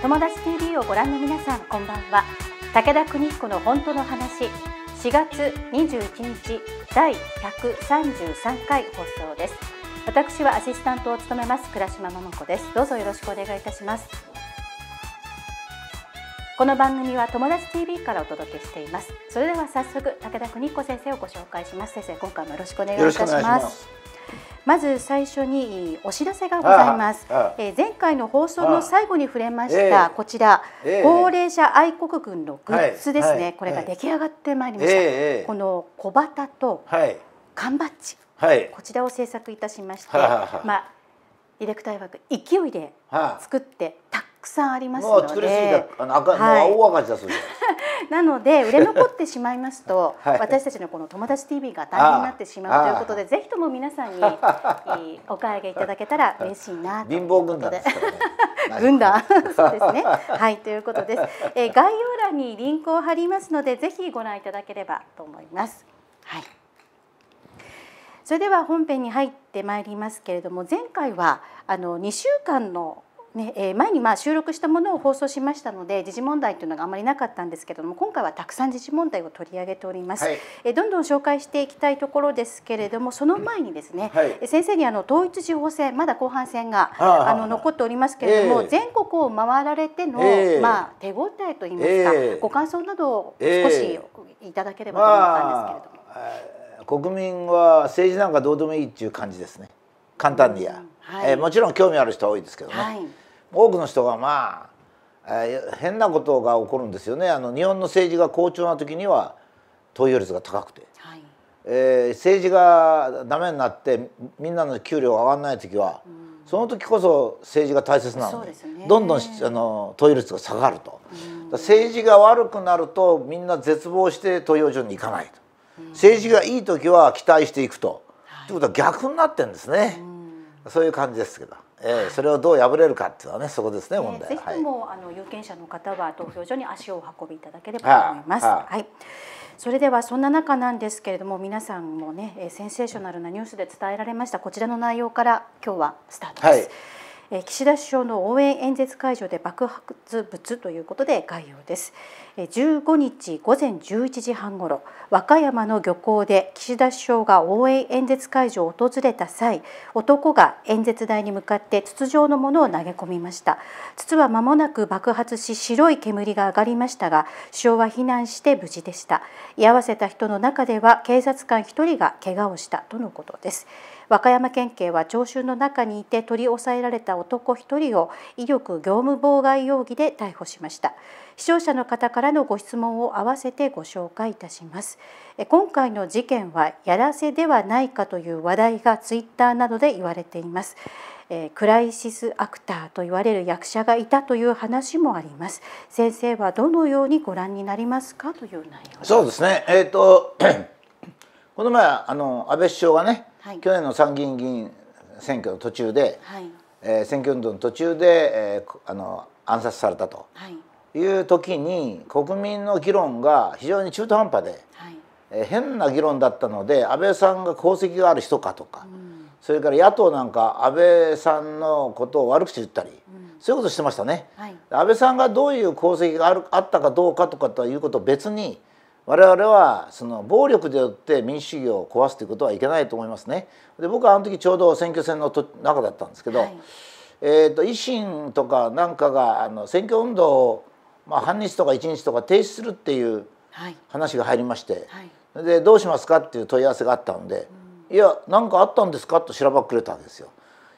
友達 TV をご覧の皆さんこんばんは武田邦彦の本当の話4月21日第133回放送です私はアシスタントを務めます倉島桃子ですどうぞよろしくお願いいたしますこの番組は友達 TV からお届けしていますそれでは早速武田邦彦先生をご紹介します先生今回もよろしくお願いいたしますまず最初にお知らせがございます。えー、前回の放送の最後に触れました、こちら、えー、高齢者愛国軍のグッズですね、はいはい、これが出来上がってまいりました。この小旗と缶バッジ、こちらを制作いたしまして、ははまあディレクター枠勢いで作って、たっくさんありますので、あの赤、はい、大赤字だそうです。なので売れ残ってしまいますと、はい、私たちのこの友達 TV が大変になってしまうということで、ぜひとも皆さんに お買い上げいただけたら嬉しいなということで。軍団、そうですね。はいということです、えー。概要欄にリンクを貼りますので、ぜひご覧いただければと思います。はい。それでは本編に入ってまいりますけれども前回はあの2週間のねえー、前にまあ収録したものを放送しましたので時事問題というのがあまりなかったんですけれども今回はたくさん時事問題を取り上げております、はい、えー、どんどん紹介していきたいところですけれどもその前にですね、はい、先生にあの統一地方選まだ後半戦があの残っておりますけれども、えー、全国を回られての、えー、まあ、手応えといいますか、えー、ご感想などを少しいただければと思ったんですけれども。国民は政治なんかどうでもいいっていう感じですね簡単にや、うんはい、えー、もちろん興味ある人は多いですけどね、はい、多くの人がまあ、えー、変なことが起こるんですよねあの日本の政治が好調な時には投票率が高くて、はい、えー、政治がダメになってみんなの給料が上がらない時は、うん、その時こそ政治が大切なので、ね、どんどんあの投票率が下がると、うん、政治が悪くなるとみんな絶望して投票所に行かないと、うん、政治がいい時は期待していくと、はい、ということは逆になってんですね、そういう感じですけど。えー、それをどう破れるかっていうのはねそこですね問題、えー、ぜひとも、はい、あの有権者の方は投票所に足を運びいただければと思います。ははいそれではそんな中なんですけれども皆さんもねセンセーショナルなニュースで伝えられましたこちらの内容から今日はスタートです。はい岸田首相の応援演説会場で爆発物ということで概要です15日午前11時半ごろ和歌山の漁港で岸田首相が応援演説会場を訪れた際男が演説台に向かって筒状のものを投げ込みました筒は間もなく爆発し白い煙が上がりましたが首相は避難して無事でした居合わせた人の中では警察官1人が怪我をしたとのことです和歌山県警は聴衆の中にいて取り押さえられた男1人を威力業務妨害容疑で逮捕しました視聴者の方からのご質問を合わせてご紹介いたします今回の事件はやらせではないかという話題がツイッターなどで言われていますえクライシスアクターと言われる役者がいたという話もあります先生はどのようにご覧になりますかという内容そうですねえっ、ー、とこの前あの安倍首相がねはい、去年の参議院議員選挙の途中で、はい、えー、選挙運動の途中で、えー、あの暗殺されたという時に、国民の議論が非常に中途半端で、はい、えー、変な議論だったので安倍さんが功績がある人かとか、うん、それから野党なんか安倍さんのことを悪口言ったり。そういうことしてましたね、はい、安倍さんがどういう功績があるあったかどうかとかということ別に我々はその暴力でよって民主主義を壊すということはいけないと思いますね。で僕はあの時ちょうど選挙戦の中だったんですけど、はい、えー、と維新とかなんかがあの選挙運動を、まあ、半日とか1日とか停止するっていう話が入りまして、はい、でどうしますかっていう問い合わせがあったので、うん、いや何かあったんですかと調ばっくれたわけですよ。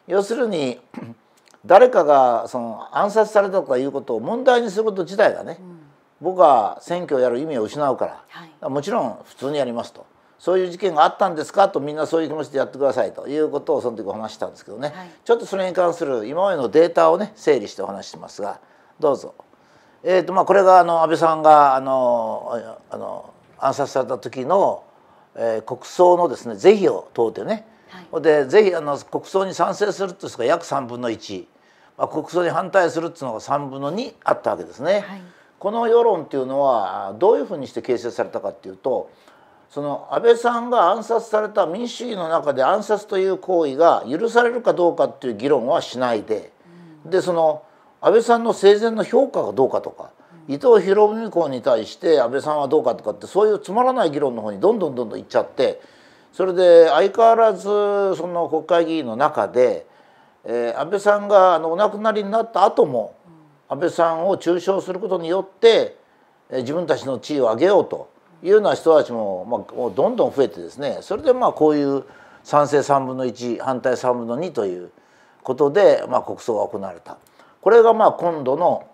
要するに 誰かがその暗殺されたとかいうことを問題にすること自体がね、うん僕は選挙をやる意味を失うから、はい、もちろん普通にやりますとそういう事件があったんですかとみんなそういう気持ちでやってくださいということをその時お話したんですけどね、はい、ちょっとそれに関する今までのデータをね整理してお話してますがどうぞ。えーとまあ、これがあの安倍さんがあのあの暗殺された時の、えー、国葬のですね是非を問うてね、はい、で是非あの国葬に賛成するというのが約3分の1、まあ、国葬に反対するというのが3分の2あったわけですね。はいこの世論っていうのはどういうふうにして形成されたかっていうとその安倍さんが暗殺された民主主義の中で暗殺という行為が許されるかどうかっていう議論はしないで、うん、でその安倍さんの生前の評価がどうかとか、うん、伊藤博文公に対して安倍さんはどうかとかってそういうつまらない議論の方にどんどんどんどん行っちゃってそれで相変わらずその国会議員の中で、えー、安倍さんがあのお亡くなりになった後も安倍さんを中傷することによって自分たちの地位を上げようというような人たちも、まあ、どんどん増えてですねそれでまあこういう賛成3分の1反対3分の2ということで、まあ、国葬が行われたこれがまあ今度の、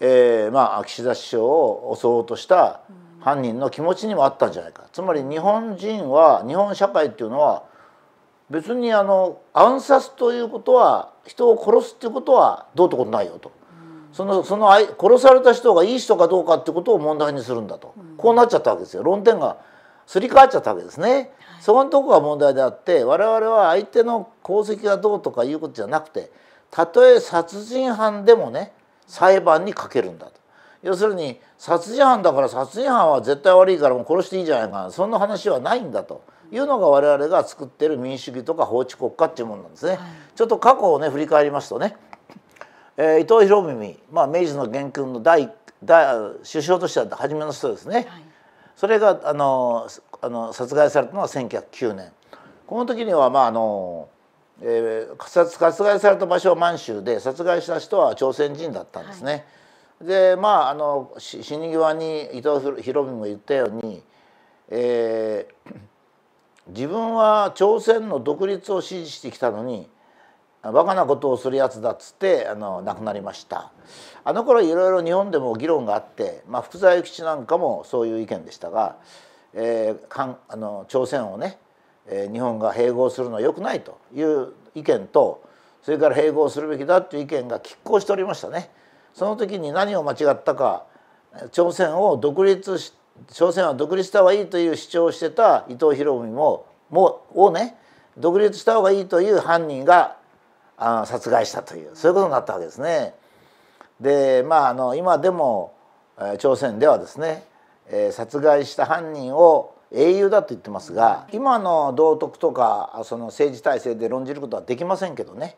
えー、まあ岸田首相を襲おうとした犯人の気持ちにもあったんじゃないかつまり日本人は日本社会っていうのは別にあの暗殺ということは人を殺すっていうことはどうってことないよとそのその殺された人がいい人かどうかってことを問題にするんだと、こうなっちゃったわけですよ論点がすり替わっちゃったわけですね、はい、そこのとこが問題であって我々は相手の功績がどうとかいうことじゃなくてたとえ殺人犯でもね裁判にかけるんだと要するに殺人犯だから殺人犯は絶対悪いからもう殺していいじゃないかそんな話はないんだというのが我々が作ってる民主主義とか法治国家っていうものなんですね、はい、ちょっと過去をね振り返りますとねえー、伊藤博文、まあ、明治の元勲の第第首相としては初めの人ですね、はい、それがあのあの殺害されたのは1909年この時には、まああのえー、殺害された場所は満州で殺害した人は朝鮮人だったんですね。はい、でまああの死に際に伊藤博文も言ったように、えー、自分は朝鮮の独立を支持してきたのにバカなことをするやつだっつってあの亡くなりましたあの頃いろいろ日本でも議論があって、まあ、福沢諭吉なんかもそういう意見でしたが、えー、かんあの朝鮮をね、えー、日本が併合するのは良くないという意見とそれから併合するべきだという意見が拮抗しておりましたね。その時に何を間違ったか朝鮮を独立し朝鮮は独立した方がいいという主張をしてた伊藤博文ももうをね独立した方がいいという犯人があの殺害したというそういうことになったわけですね。でまああの今でも朝鮮ではですね、え殺害した犯人を英雄だと言ってますが今の道徳とかその政治体制で論じることはできませんけどね、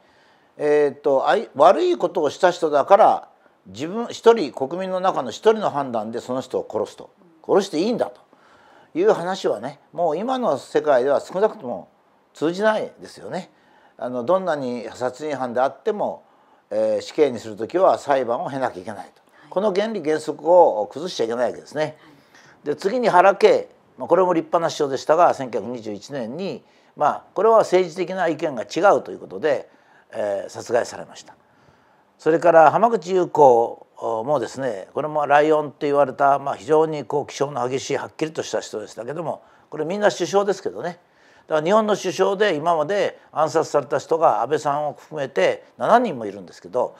えーっと悪いことをした人だから自分一人国民の中の一人の判断でその人を殺すと殺していいんだという話はねもう今の世界では少なくとも通じないですよね。あのどんなに殺人犯であっても、えー、死刑にする時は裁判を経なきゃいけないと、はい、この原理原則を崩しちゃいけないわけですね。はい、で次に原刑、まあ、これも立派な主張でしたが1921年に、まあ、これは政治的な意見が違うということで、えー、殺害されました。それから浜口優子もですねこれもライオンって言われた、まあ、非常にこう気性の激しいはっきりとした人でしたけどもこれみんな首相ですけどねだから日本の首相で今まで暗殺された人が安倍さんを含めて7人もいるんですけど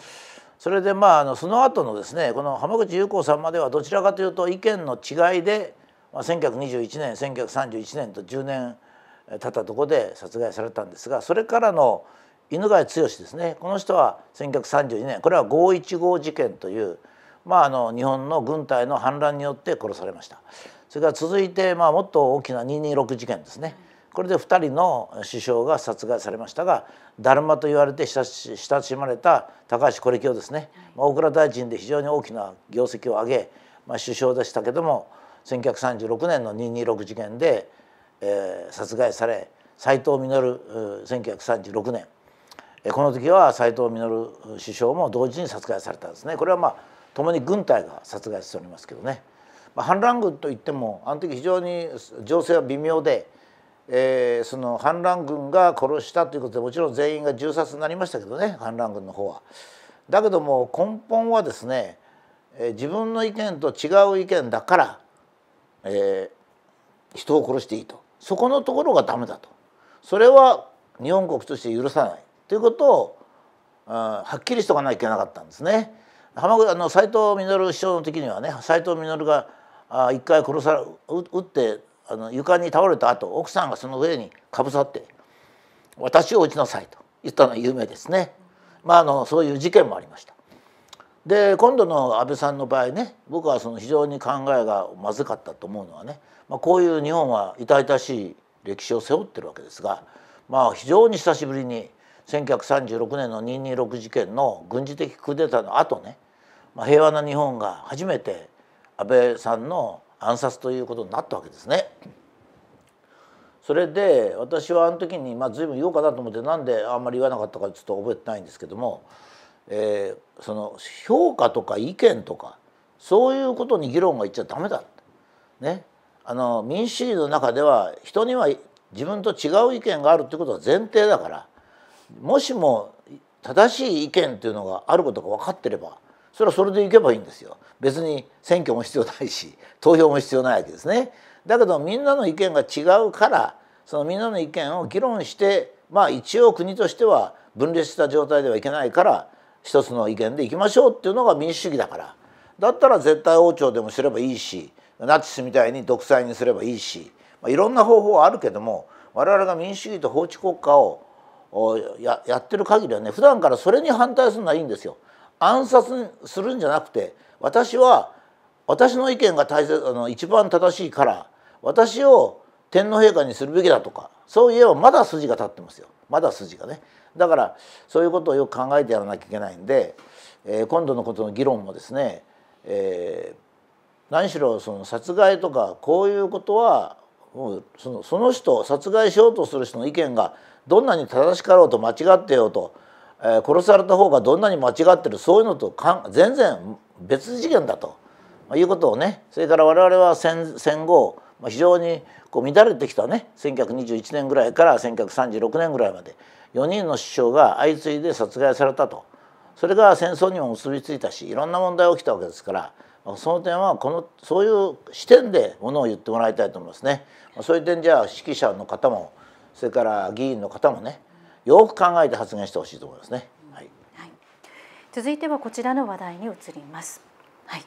それでまああのその後のですねこの浜口優子さんまではどちらかというと意見の違いで、まあ、1921年1931年と10年経ったとこで殺害されたんですがそれからの犬飼剛ですねこの人は1932年これは五・一五事件という、まあ、あの日本の軍隊の反乱によって殺されましたそれから続いて、まあ、もっと大きな226事件ですね。これで2人の首相が殺害されましたがだるまと言われて親しまれた高橋是清ですね、大蔵大臣で非常に大きな業績を上げ、まあ、首相でしたけども1936年の226事件で、えー、殺害され斎藤稔1936年この時は斎藤稔首相も同時に殺害されたんですねこれはまあ共に軍隊が殺害しておりますけどね、まあ、反乱軍といってもあの時非常に情勢は微妙でえー、その反乱軍が殺したということでもちろん全員が銃殺になりましたけどね反乱軍の方は。だけども根本はですね、えー、自分の意見と違う意見だから、えー、人を殺していいとそこのところが駄目だとそれは日本国として許さないということを、うん、はっきりしとかなきゃいけなかったんですね。浜あの斉藤稔首相の時にはね斉藤稔があ一回殺さ撃ってあの床に倒れた後奥さんがその上にかぶさって「私を打ちなさい」と言ったのは有名ですね。まあ、あのそういう事件もありましたで今度の安倍さんの場合ね僕はその非常に考えがまずかったと思うのはね、まあ、こういう日本は痛々しい歴史を背負ってるわけですが、まあ、非常に久しぶりに1936年の226事件の軍事的クーデターの後ね、まあ、平和な日本が初めて安倍さんの暗殺ということになったわけですね。それで私はあの時に、まあ、随分言おうかなと思ってなんであんまり言わなかったかちょっと覚えてないんですけども、えー、その評価とか意見とかそういうことに議論がいっちゃダメだ、ね、あの民主主義の中では人には自分と違う意見があるってことは前提だからもしも正しい意見っていうのがあることが分かってればそれはそれで行けばいいんですよ別に選挙も必要ないし 投票も必要ないわけですねだけどみんなの意見が違うからそのみんなの意見を議論してまあ一応国としては分裂した状態ではいけないから一つの意見でいきましょうっていうのが民主主義だからだったら絶対王朝でもすればいいしナチスみたいに独裁にすればいいし、まあ、いろんな方法はあるけども我々が民主主義と法治国家をやってる限りはね普段からそれに反対するのはいいんですよ。暗殺するんじゃなくて私は私の意見が大切あの一番正しいから私を天皇陛下にするべきだとかそういえばまだ筋が立ってますよまだ筋がねだからそういうことをよく考えてやらなきゃいけないんで、えー、今度のことの議論もですね、えー、何しろその殺害とかこういうことはもうそのその人殺害しようとする人の意見がどんなに正しかろうと間違ってようとえ殺された方がどんなに間違ってるそういうのとかん全然別次元だと、まいうことをねそれから我々は戦戦後、まあ、非常にこう乱れてきたね1921年ぐらいから1936年ぐらいまで4人の首相が相次いで殺害されたとそれが戦争にも結びついたしいろんな問題が起きたわけですから。その点はこのそういう視点でものを言ってもらいたいと思いますね。そういう点じゃあ指揮者の方もそれから議員の方もねよく考えて発言してほしいと思いますね、はい、はい、続いてはこちらの話題に移ります。はい、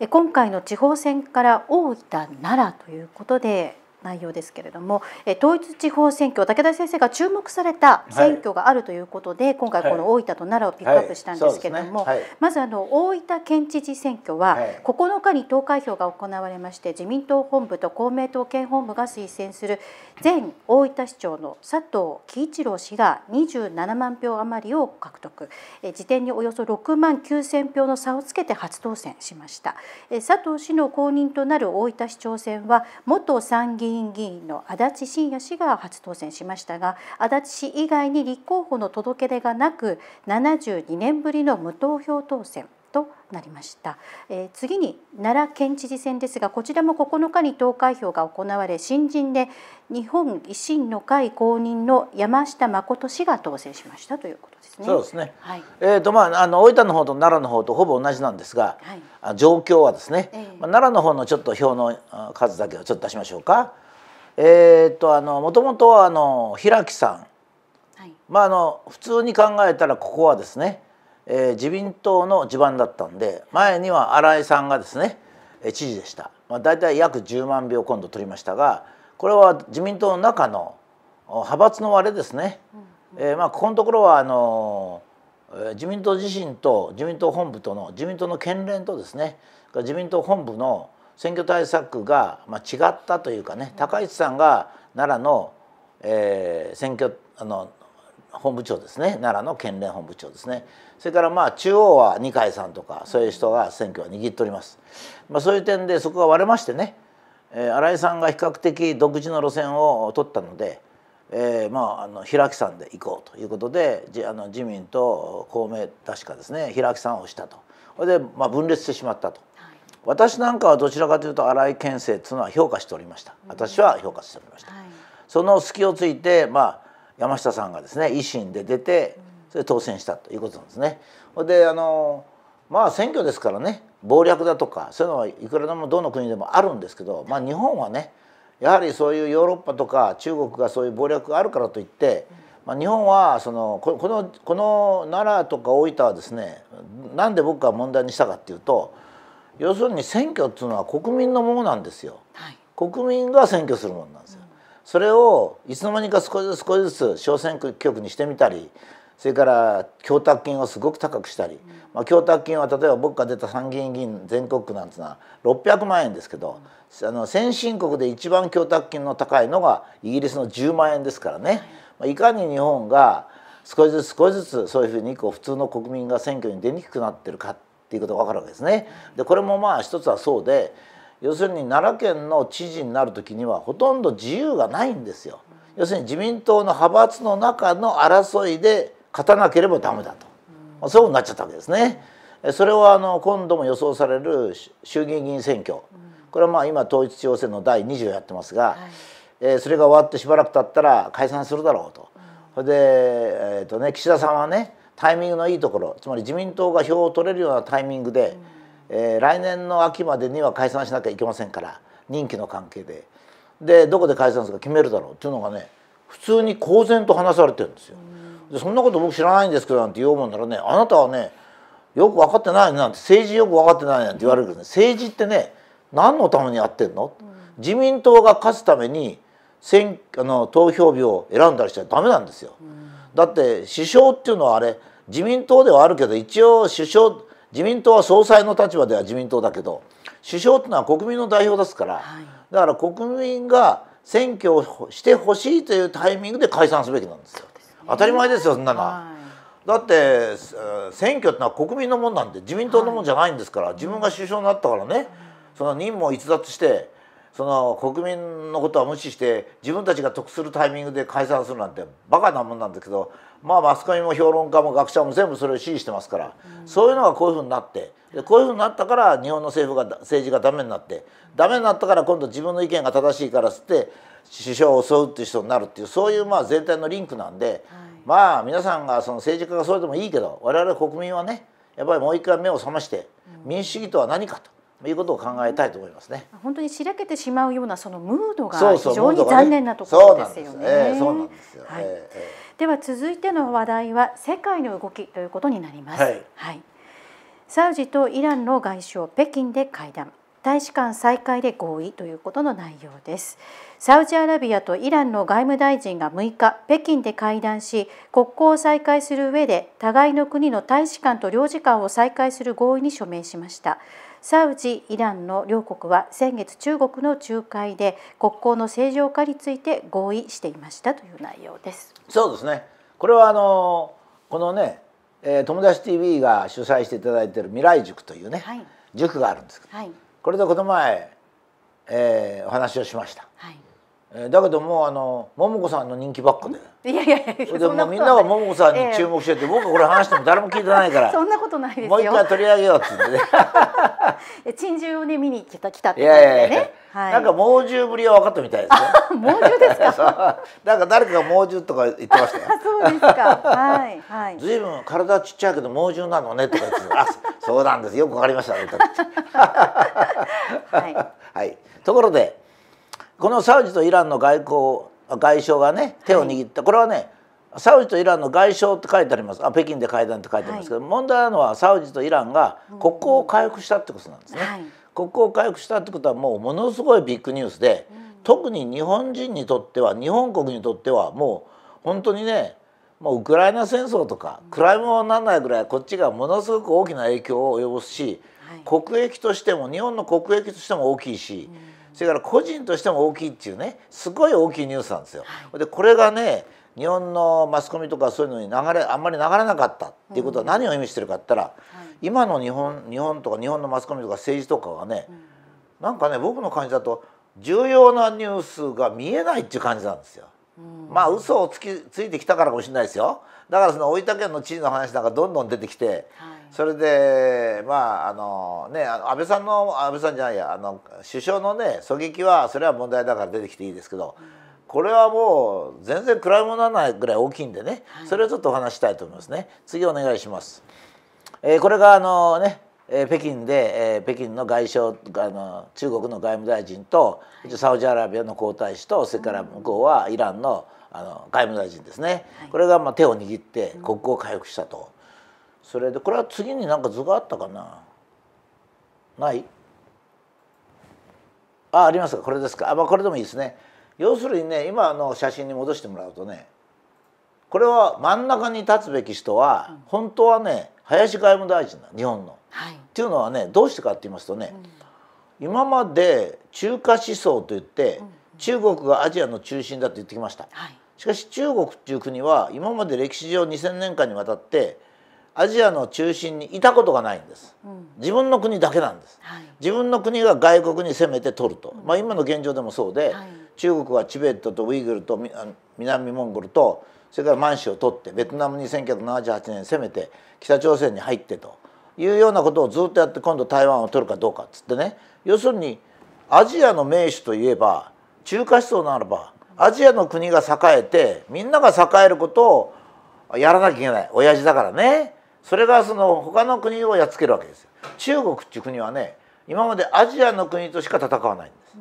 え今回の地方選から大分奈良ということで内容ですけれども、えー、統一地方選挙武田先生が注目された選挙があるということで、はい、今回この大分と奈良をピックアップしたんですけれども、はいはいね、まずあの大分県知事選挙は9日に投開票が行われまして自民党本部と公明党県本部が推薦する前大分市長の佐藤喜一郎氏が27万票余りを獲得、え時点におよそ6万9000票の差をつけて初当選しました。え佐藤氏の後任となる大分市長選は元参議院院議員の足立信也氏が初当選しましたが足立氏以外に立候補の届け出がなく72年ぶりの無投票当選となりました、えー、次に奈良県知事選ですがこちらも9日に投開票が行われ新人で日本維新の会公認の山下誠氏が当選しましたということですね。そうですね。はい、えっ、ー、とまああの大分の方と奈良の方とほぼ同じなんですが、はい、状況はですね、えー、まあ、奈良の方のちょっと票の数だけをちょっと出しましょうか。えっとあのもともとあの平木さん、はい、まああの普通に考えたらここはですね、えー、自民党の地盤だったんで前には新井さんがですね知事でした、まあ、大体約10万票今度取りましたがこれは自民党の中の派閥の割れですね、えー、まあ、ここのところはあの自民党自身と自民党本部との自民党の県連とですね自民党本部の選挙対策が、ま違ったというかね高市さんが奈良の、え選挙あの本部長ですね奈良の県連本部長ですねそれからまあ中央は二階さんとかそういう人が選挙を握っております、まあ、そういう点でそこが割れましてね、え新井さんが比較的独自の路線を取ったので、えー、まああの平木さんで行こうということでじあの自民と公明確かですね平木さんをしたとそれでまあ分裂してしまったと私なんかはどちらかというと新井健政っいうのは評価しておりました。私は評価しておりました。はい、その隙をついてまあ山下さんがですね維新で出てそれ当選したということなんですね。であのまあ選挙ですからね謀略だとかそういうのはいくらでもどの国でもあるんですけど、まあ、日本はねやはりそういうヨーロッパとか中国がそういう謀略があるからといって、まあ、日本はそのこのこの奈良とか大分はですねなんで僕が問題にしたかっていうと要するに選挙っていうのは国民のものなんですよ、はい、国民が選挙するものなんですよ、うん、それをいつの間にか少しずつ少しずつ小選挙区にしてみたりそれから供託金をすごく高くしたり、うん、まあ、供託金は例えば僕が出た参議院議員全国区なんていうのは600万円ですけど、うん、あの先進国で一番供託金の高いのがイギリスの10万円ですからね、はい、まあ、いかに日本が少しずつ少しずつそういうふうにこう普通の国民が選挙に出にくくなってるかっていうことが分かるわけですね。でこれもまあ一つはそうで要するに奈良県の知事になる時にはほとんど自由がないんですよ。要するに自民党の派閥の中の争いで勝たなければダメだと、まあ、そうなっちゃったわけですね。それはあの今度も予想される衆議院議員選挙これはまあ今統一地方選の第20をやってますが、えそれが終わってしばらく経ったら解散するだろうと。で、えーとね、岸田さんはねタイミングのいいところつまり自民党が票を取れるようなタイミングで、えー、来年の秋までには解散しなきゃいけませんから任期の関係ででどこで解散するか決めるだろうっていうのがね普通に公然と話されてるんですよ。でそんなこと僕知らないんですけどなんて言おうもんならねあなたはねよく分かってないなんて政治よく分かってないなんて言われるけどね政治ってね何のためにやってんの、うん、自民党が勝つために選あの投票日を選んだりしちゃダメなんですよ。うんだって首相っていうのはあれ自民党ではあるけど一応首相自民党は総裁の立場では自民党だけど首相っていうのは国民の代表ですから、はい、だから国民が選挙をしてほしいというタイミングで解散すべきなんですよ。すね、当たり前ですよそんなの、はい、だって選挙ってのは国民のもんなんで自民党のもんじゃないんですから、はい、自分が首相になったからね、その任務を逸脱してその国民のことは無視して自分たちが得するタイミングで解散するなんてバカなもんなんだけどまあマスコミも評論家も学者も全部それを支持してますから、そういうのがこういうふうになってでこういうふうになったから日本の政府が政治が駄目になって駄目になったから今度自分の意見が正しいからっつって首相を襲うっていう人になるっていうそういうまあ全体のリンクなんで、まあ皆さんがその政治家がそれでもいいけど我々国民はねやっぱりもう一回目を覚まして民主主義とは何かと。いうことを考えたいと思いますね。本当にしらけてしまうようなそのムードが非常に残念なところですよね。そうなんですよ。はい。では続いての話題は世界の動きということになります。はい、はい。サウジとイランの外相北京で会談。大使館再開で合意ということの内容ですサウジアラビアとイランの外務大臣が6日北京で会談し国交を再開する上で互いの国の大使館と領事館を再開する合意に署名しましたサウジイランの両国は先月中国の仲介で国交の正常化について合意していましたという内容です。そうですねこれはあのこのね友達 TV が主催していただいている未来塾というね、はい、塾があるんですけど、はい、これでこの前、えー、お話をしました、はい、えー、だけどもうあの桃子さんの人気ばっかでいやいやいやでもみんなが桃子さんに注目してて、えー、僕これ話しても誰も聞いてないからそんなことないですよもう一回取り上げようっつってね 珍獣をね見に来た来たって言ってねいやいやいや、なんか猛獣ぶりは分かったみたいですね 猛獣ですか なんか誰かが猛獣とか言ってましたそうですかはいはい随分体ちっちゃいけど猛獣なのねとか言ってあそうなんですよくわかりましたね、はい、はい、ところでこのサウジとイランの外交外相がね手を握った、はい、これはねサウジとイランの外相って書いてありますあ北京で会談って書いてありますけど、はい、問題なのはサウジとイランが国交を回復したってことなんですね。はい、国交を回復したってことはもうものすごいビッグニュースで、うん、特に日本人にとっては日本国にとってはもう本当にねもうウクライナ戦争とかクライムにならないぐらいこっちがものすごく大きな影響を及ぼすし、はい、国益としても日本の国益としても大きいし。うんそれから個人としても大きいっていうねすごい大きいニュースなんですよ。はい、でこれがね日本のマスコミとかそういうのに流れあんまり流れなかったっていうことは何を意味してるかって言ったら、うん、今の日本日本とか日本のマスコミとか政治とかはね、うん、なんかね僕の感じだと重要なニュースが見えないっていう感じなんですよ。うん、まあ嘘をつきついてきたからかもしれないですよ。だからその大分県の知事の話なんかどんどん出てきて、はいそれでまああのね安倍さんの安倍さんじゃないやあの首相のね狙撃はそれは問題だから出てきていいですけど、うん、これはもう全然暗いものはないぐらい大きいんでね、はい、それをちょっとお話したいと思いますね次お願いします。えー、これがあのねえ北京で、え北京の外相あの中国の外務大臣と、はい、サウジアラビアの皇太子とそれから向こうはイランのあの外務大臣ですね、はい、これがま手を握って国交を回復したと。それでこれは次になんか図があったかなないあありますかこれですかあ、まあ、これでもいいですね要するにね今の写真に戻してもらうとねこれは真ん中に立つべき人は、本当はね林外務大臣だ日本の、はい。っていうのはねどうしてかって言いますとね、うん、今まで中華思想といって、うんうん、中国がアジアの中心だと言ってきました。はい、しかし中国っていう国は今まで歴史上2,000年間にわたってアジアの中心にいたことがないんです、自分の国だけなんです、はい、自分の国が外国に攻めて取ると、まあ、今の現状でもそうで、はい、中国はチベットとウイグルと南モンゴルとそれから満州を取ってベトナムに1978年攻めて北朝鮮に入ってというようなことをずっとやって今度台湾を取るかどうかっつってね要するにアジアの名手といえば中華思想ならばアジアの国が栄えてみんなが栄えることをやらなきゃいけない親父だからねそれがその他の国をやっつけるわけですよ中国っていう国はね今までアジアの国としか戦わないんです、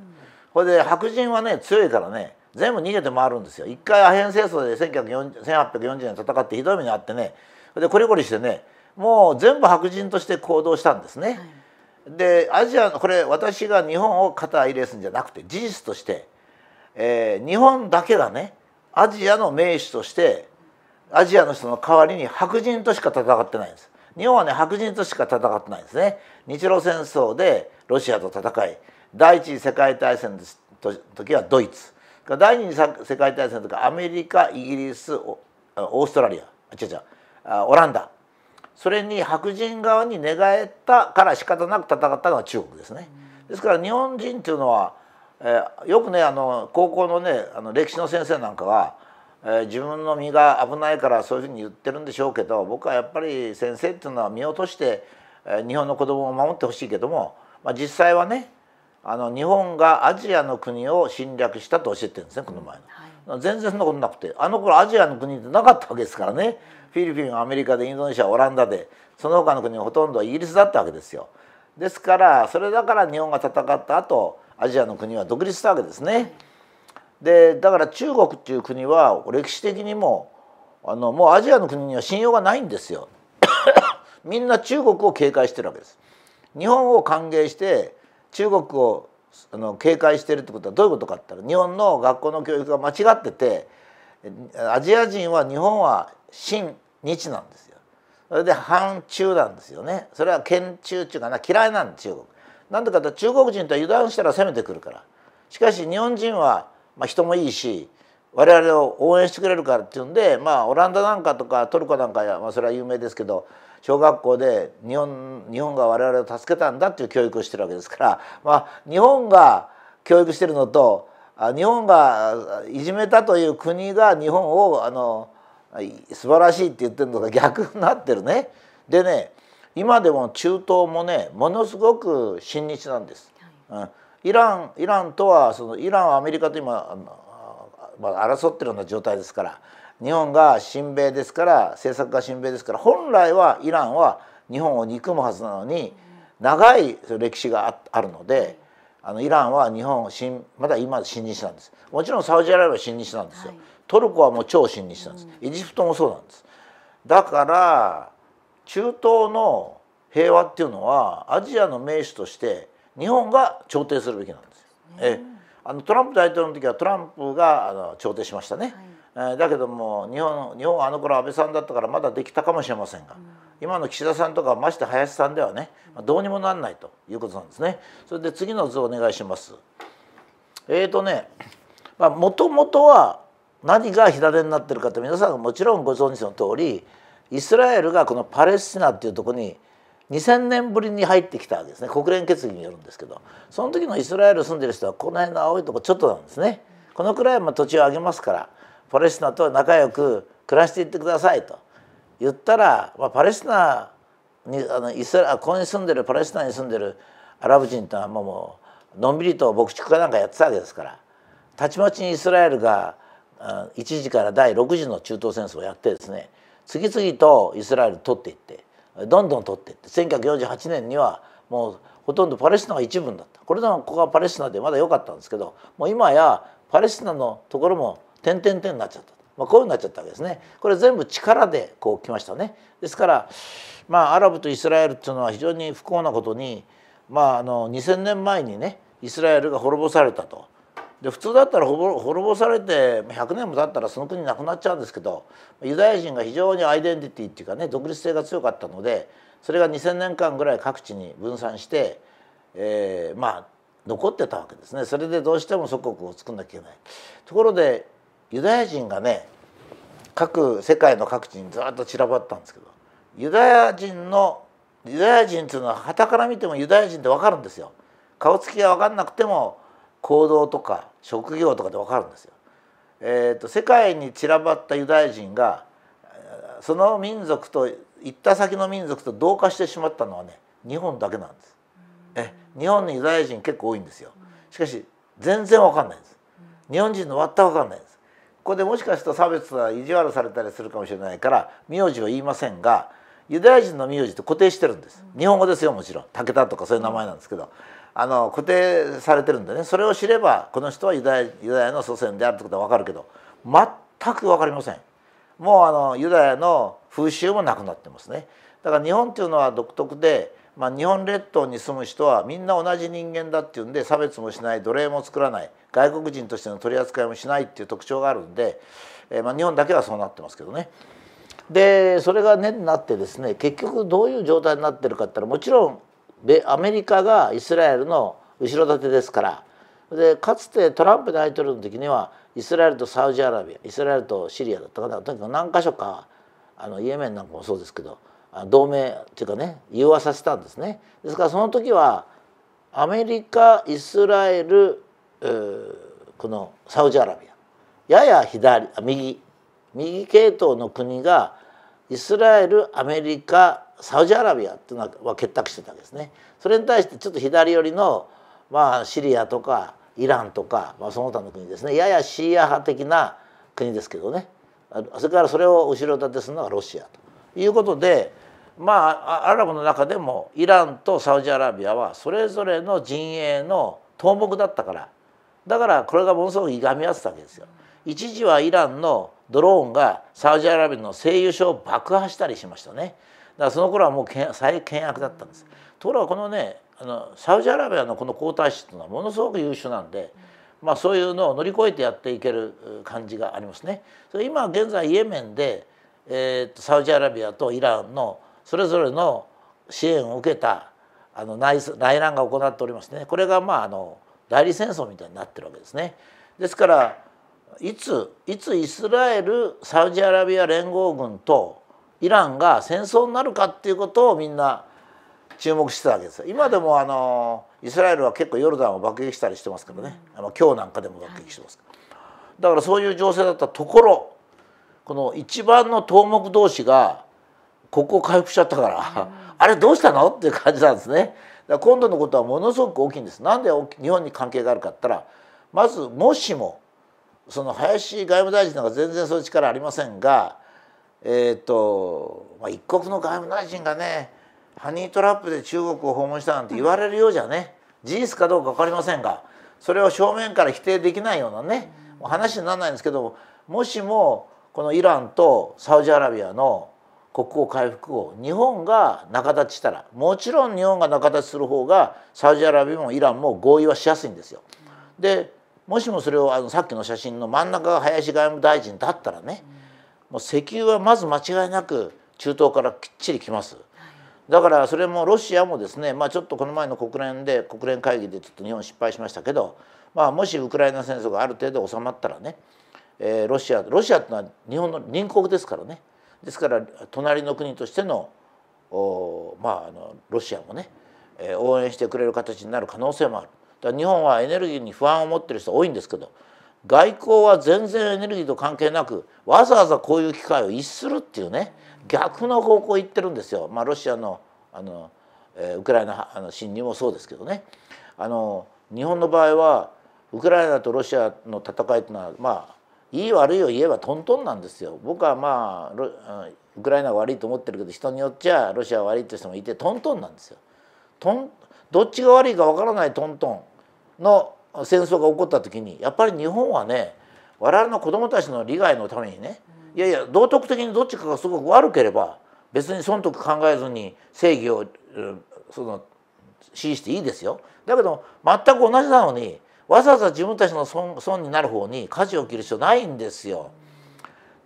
これで白人はね強いからね全部逃げて回るんですよ一回アヘン戦争で1840年戦ってひどい目にあってねでこりこりしてねもう全部白人として行動したんですね、はい、でアジアのこれ私が日本を肩入れすんじゃなくて事実として、えー、日本だけがねアジアの名手としてアジアの人の代わりに白人としか戦ってないんです日本はね白人としか戦ってないんですね日露戦争でロシアと戦い第一次世界大戦の時はドイツ第二次世界大戦の時はアメリカイギリスオーストラリア違う違うオランダそれに白人側に寝返ったから仕方なく戦ったのが中国ですね。ですから日本人というのは、えー、よくねあの高校のねあの歴史の先生なんかはえ自分の身が危ないからそういうふうに言ってるんでしょうけど僕はやっぱり先生っていうのは身を落として、え日本の子供を守ってほしいけども、まあ、実際はねあの日本がアジアの国を侵略したと教えてるんですねこの前の、はい、全然そんなことなくてあの頃アジアの国ってなかったわけですからねフィリピンアメリカでインドネシアオランダでその他の国ほとんどイギリスだったわけですよですからそれだから日本が戦った後アジアの国は独立したわけですね。でだから中国っていう国は歴史的にもあのもうアジアの国には信用がないんですよ みんな中国を警戒してるわけです日本を歓迎して中国をあの警戒してるってことはどういうことかって言ったら日本の学校の教育が間違っててアジア人は日本は親日なんですよそれで反中なんですよねそれは県中っていうかな嫌いなん中国なんでかて中国人とは油断したら攻めてくるからしかし日本人はまあ、人もいいし我々を応援してくれるからっていうんで、まあ、オランダなんかとかトルコなんかは、まあ、それは有名ですけど小学校で日本日本が我々を助けたんだっていう教育をしてるわけですから、まあ、日本が教育してるのと日本がいじめたという国が日本をあの素晴らしいって言ってるのが逆になってるね。でね今でも中東もねものすごく親日なんです。うんイランイランとはそのイランはアメリカと今、まあ、争ってるような状態ですから日本が親米ですから政策が親米ですから本来はイランは日本を憎むはずなのに長い歴史があるのであのイランは日本を新まだ今親日なんですもちろんサウジアラビアは親日なんですよ、トルコはもう超親日なんです、エジプトもそうなんですだから中東の平和っていうのはアジアの盟主として日本が調停するべきなんですえあのトランプ大統領の時はトランプがあの調停しましたね、はい、えだけども日本日本はあの頃安倍さんだったからまだできたかもしれませんが、うん、今の岸田さんとかまして林さんではね、まあ、どうにもならないということなんですね。それで次の図お願いします。えーとねもともとは何が火種になってるかって皆さんもちろんご存知の通りイスラエルがこのパレスチナっていうとこに2000年ぶりに入ってきたわけですね国連決議によるんですけどその時のイスラエル住んでる人はこの辺の青いとこちょっとなんですねこのくらいま土地をあげますからパレスチナと仲良く暮らしていってくださいと言ったら、まあ、パレスチナにあのイスラここに住んでるパレスチナに住んでるアラブ人ってのはもうのんびりと牧畜かなんかやってたわけですからたちまちにイスラエルが1時から第6次の中東戦争をやってですね次々とイスラエル取っていってどんどん取っていって1948年にはもうほとんどパレスチナが一部だったこれでもここはパレスチナでまだ良かったんですけどもう今やパレスチナのところも点々点になっちゃった、まあ、こういうになっちゃったわけですねこれ全部力でこう来ましたねですからまあアラブとイスラエルっていうのは非常に不幸なことにまああの2000年前にねイスラエルが滅ぼされたとで普通だったら滅ぼされて100年も経ったらその国なくなっちゃうんですけどユダヤ人が非常にアイデンティティっていうかね独立性が強かったのでそれが2,000年間ぐらい各地に分散して、えー、まあ残ってたわけですねそれでどうしても祖国を作んなきゃいけないところでユダヤ人がね各世界の各地にずっと散らばったんですけどユダヤ人のユダヤ人っていうのは傍から見てもユダヤ人って分かるんですよ顔つきが分かんなくても行動とか職業とかで分かるんですよ。えーと、世界に散らばったユダヤ人がその民族と行った先の民族と同化してしまったのはね日本だけなんです。え日本のユダヤ人結構多いんですよ。しかし全然わかんないです。日本人の全くわかんないです。ここでもしかしたら差別は意地悪されたりするかもしれないから名字は言いませんがユダヤ人の名字って固定してるんです。日本語ですよもちろん武田とかそういう名前なんですけどあの固定されてるんでねそれを知ればこの人はユダヤユダヤの祖先であるってことは分かるけど全く分かりませんもうあのユダヤの風習もなくなってますねだから日本っていうのは独特で、まあ、日本列島に住む人はみんな同じ人間だっていうんで差別もしない奴隷も作らない外国人としての取り扱いもしないっていう特徴があるんで、えー、まあ、日本だけはそうなってますけどね。でそれが根になってですね結局どういう状態になってるかって言ったらもちろんアメリカがイスラエルの後ろ盾ですからでかつてトランプ大統領の時にはイスラエルとサウジアラビアイスラエルとシリアだったかなとにかく何か所かあのイエメンなんかもそうですけど同盟っていうかね融和させたんですね。ですからその時はアメリカイスラエル、このサウジアラビアやや左右右系統の国がイスラエルアメリカサウジアラビアっていうのは結託してたわけですね。それに対してちょっと左寄りの、まあ、シリアとかイランとか、まあ、その他の国ですねややシーア派的な国ですけどねそれからそれを後ろ盾するのがロシアということで、まあ、アラブの中でもイランとサウジアラビアはそれぞれの陣営の頭目だったからだからこれがものすごくいがみ合ってたわけですよ。一時はイランのドローンがサウジアラビアの製油所を爆破したりしましたね。からその頃はもう最険悪だったんですところがこのねあのサウジアラビアのこの皇太子というのはものすごく優秀なんで、まあ、そういうのを乗り越えてやっていける感じがありますね。それ今現在イエメンで、えー、とサウジアラビアとイランのそれぞれの支援を受けたあの内内乱が行っておりますねこれがまああの代理戦争みたいになってるわけですね。ですからいついつイスラエルサウジアラビア連合軍とイランが戦争になるかっていうことをみんな注目してたわけです今でもあのイスラエルは結構ヨルダンを爆撃したりしてますからね、うん、今日なんかでも爆撃してますから、はい、だからそういう情勢だったところこの一番の頭目同士がここを回復しちゃったから、うん、あれどうしたのっていう感じなんですね。だ今度のことはものすごく大きいんです。なんで日本に関係があるかったらまずもしもその林外務大臣なんか全然そういう力ありませんがえー、と、まあ、一国の外務大臣がねハニートラップで中国を訪問したなんて言われるようじゃね事実かどうか分かりませんがそれを正面から否定できないようなね話にならないんですけどももしもこのイランとサウジアラビアの国交回復を日本が仲立ちしたらもちろん日本が仲立ちする方がサウジアラビアもイランも合意はしやすいんですよ。でもしもそれをあのさっきの写真の真ん中が林外務大臣だったらね、うんもう石油はまず間違いなく中東からきっちり来ます。だからそれもロシアもですね、まあ、ちょっとこの前の国連で国連会議でちょっと日本失敗しましたけど、まあ、もしウクライナ戦争がある程度収まったらね、えー、ロシアロシアってのは日本の隣国ですからねですから隣の国としてのお、まあ、あのロシアもね、えー、応援してくれる形になる可能性もある。だから日本はエネルギーに不安を持ってる人多いんですけど外交は全然エネルギーと関係なくわざわざこういう機会を逸するっていうね逆の方向行ってるんですよ、まあ、ロシアのあの、えー、ウクライナあの侵入もそうですけどねあの日本の場合はウクライナとロシアの戦いというのはまあいい悪いを言えばトントンなんですよ僕はまあウクライナが悪いと思ってるけど人によっちゃロシアが悪いって人もいてトントンなんですよ。トンどっちが悪いかわからないトントンの戦争が起こった時にやっぱり日本はね我々の子どもたちの利害のためにねいやいや道徳的にどっちかがすごく悪ければ別に損得考えずに正義をその支持していいですよ。だけど全く同じなのにわざわざ自分たちの損損になる方に舵を切る必要ないんですよ。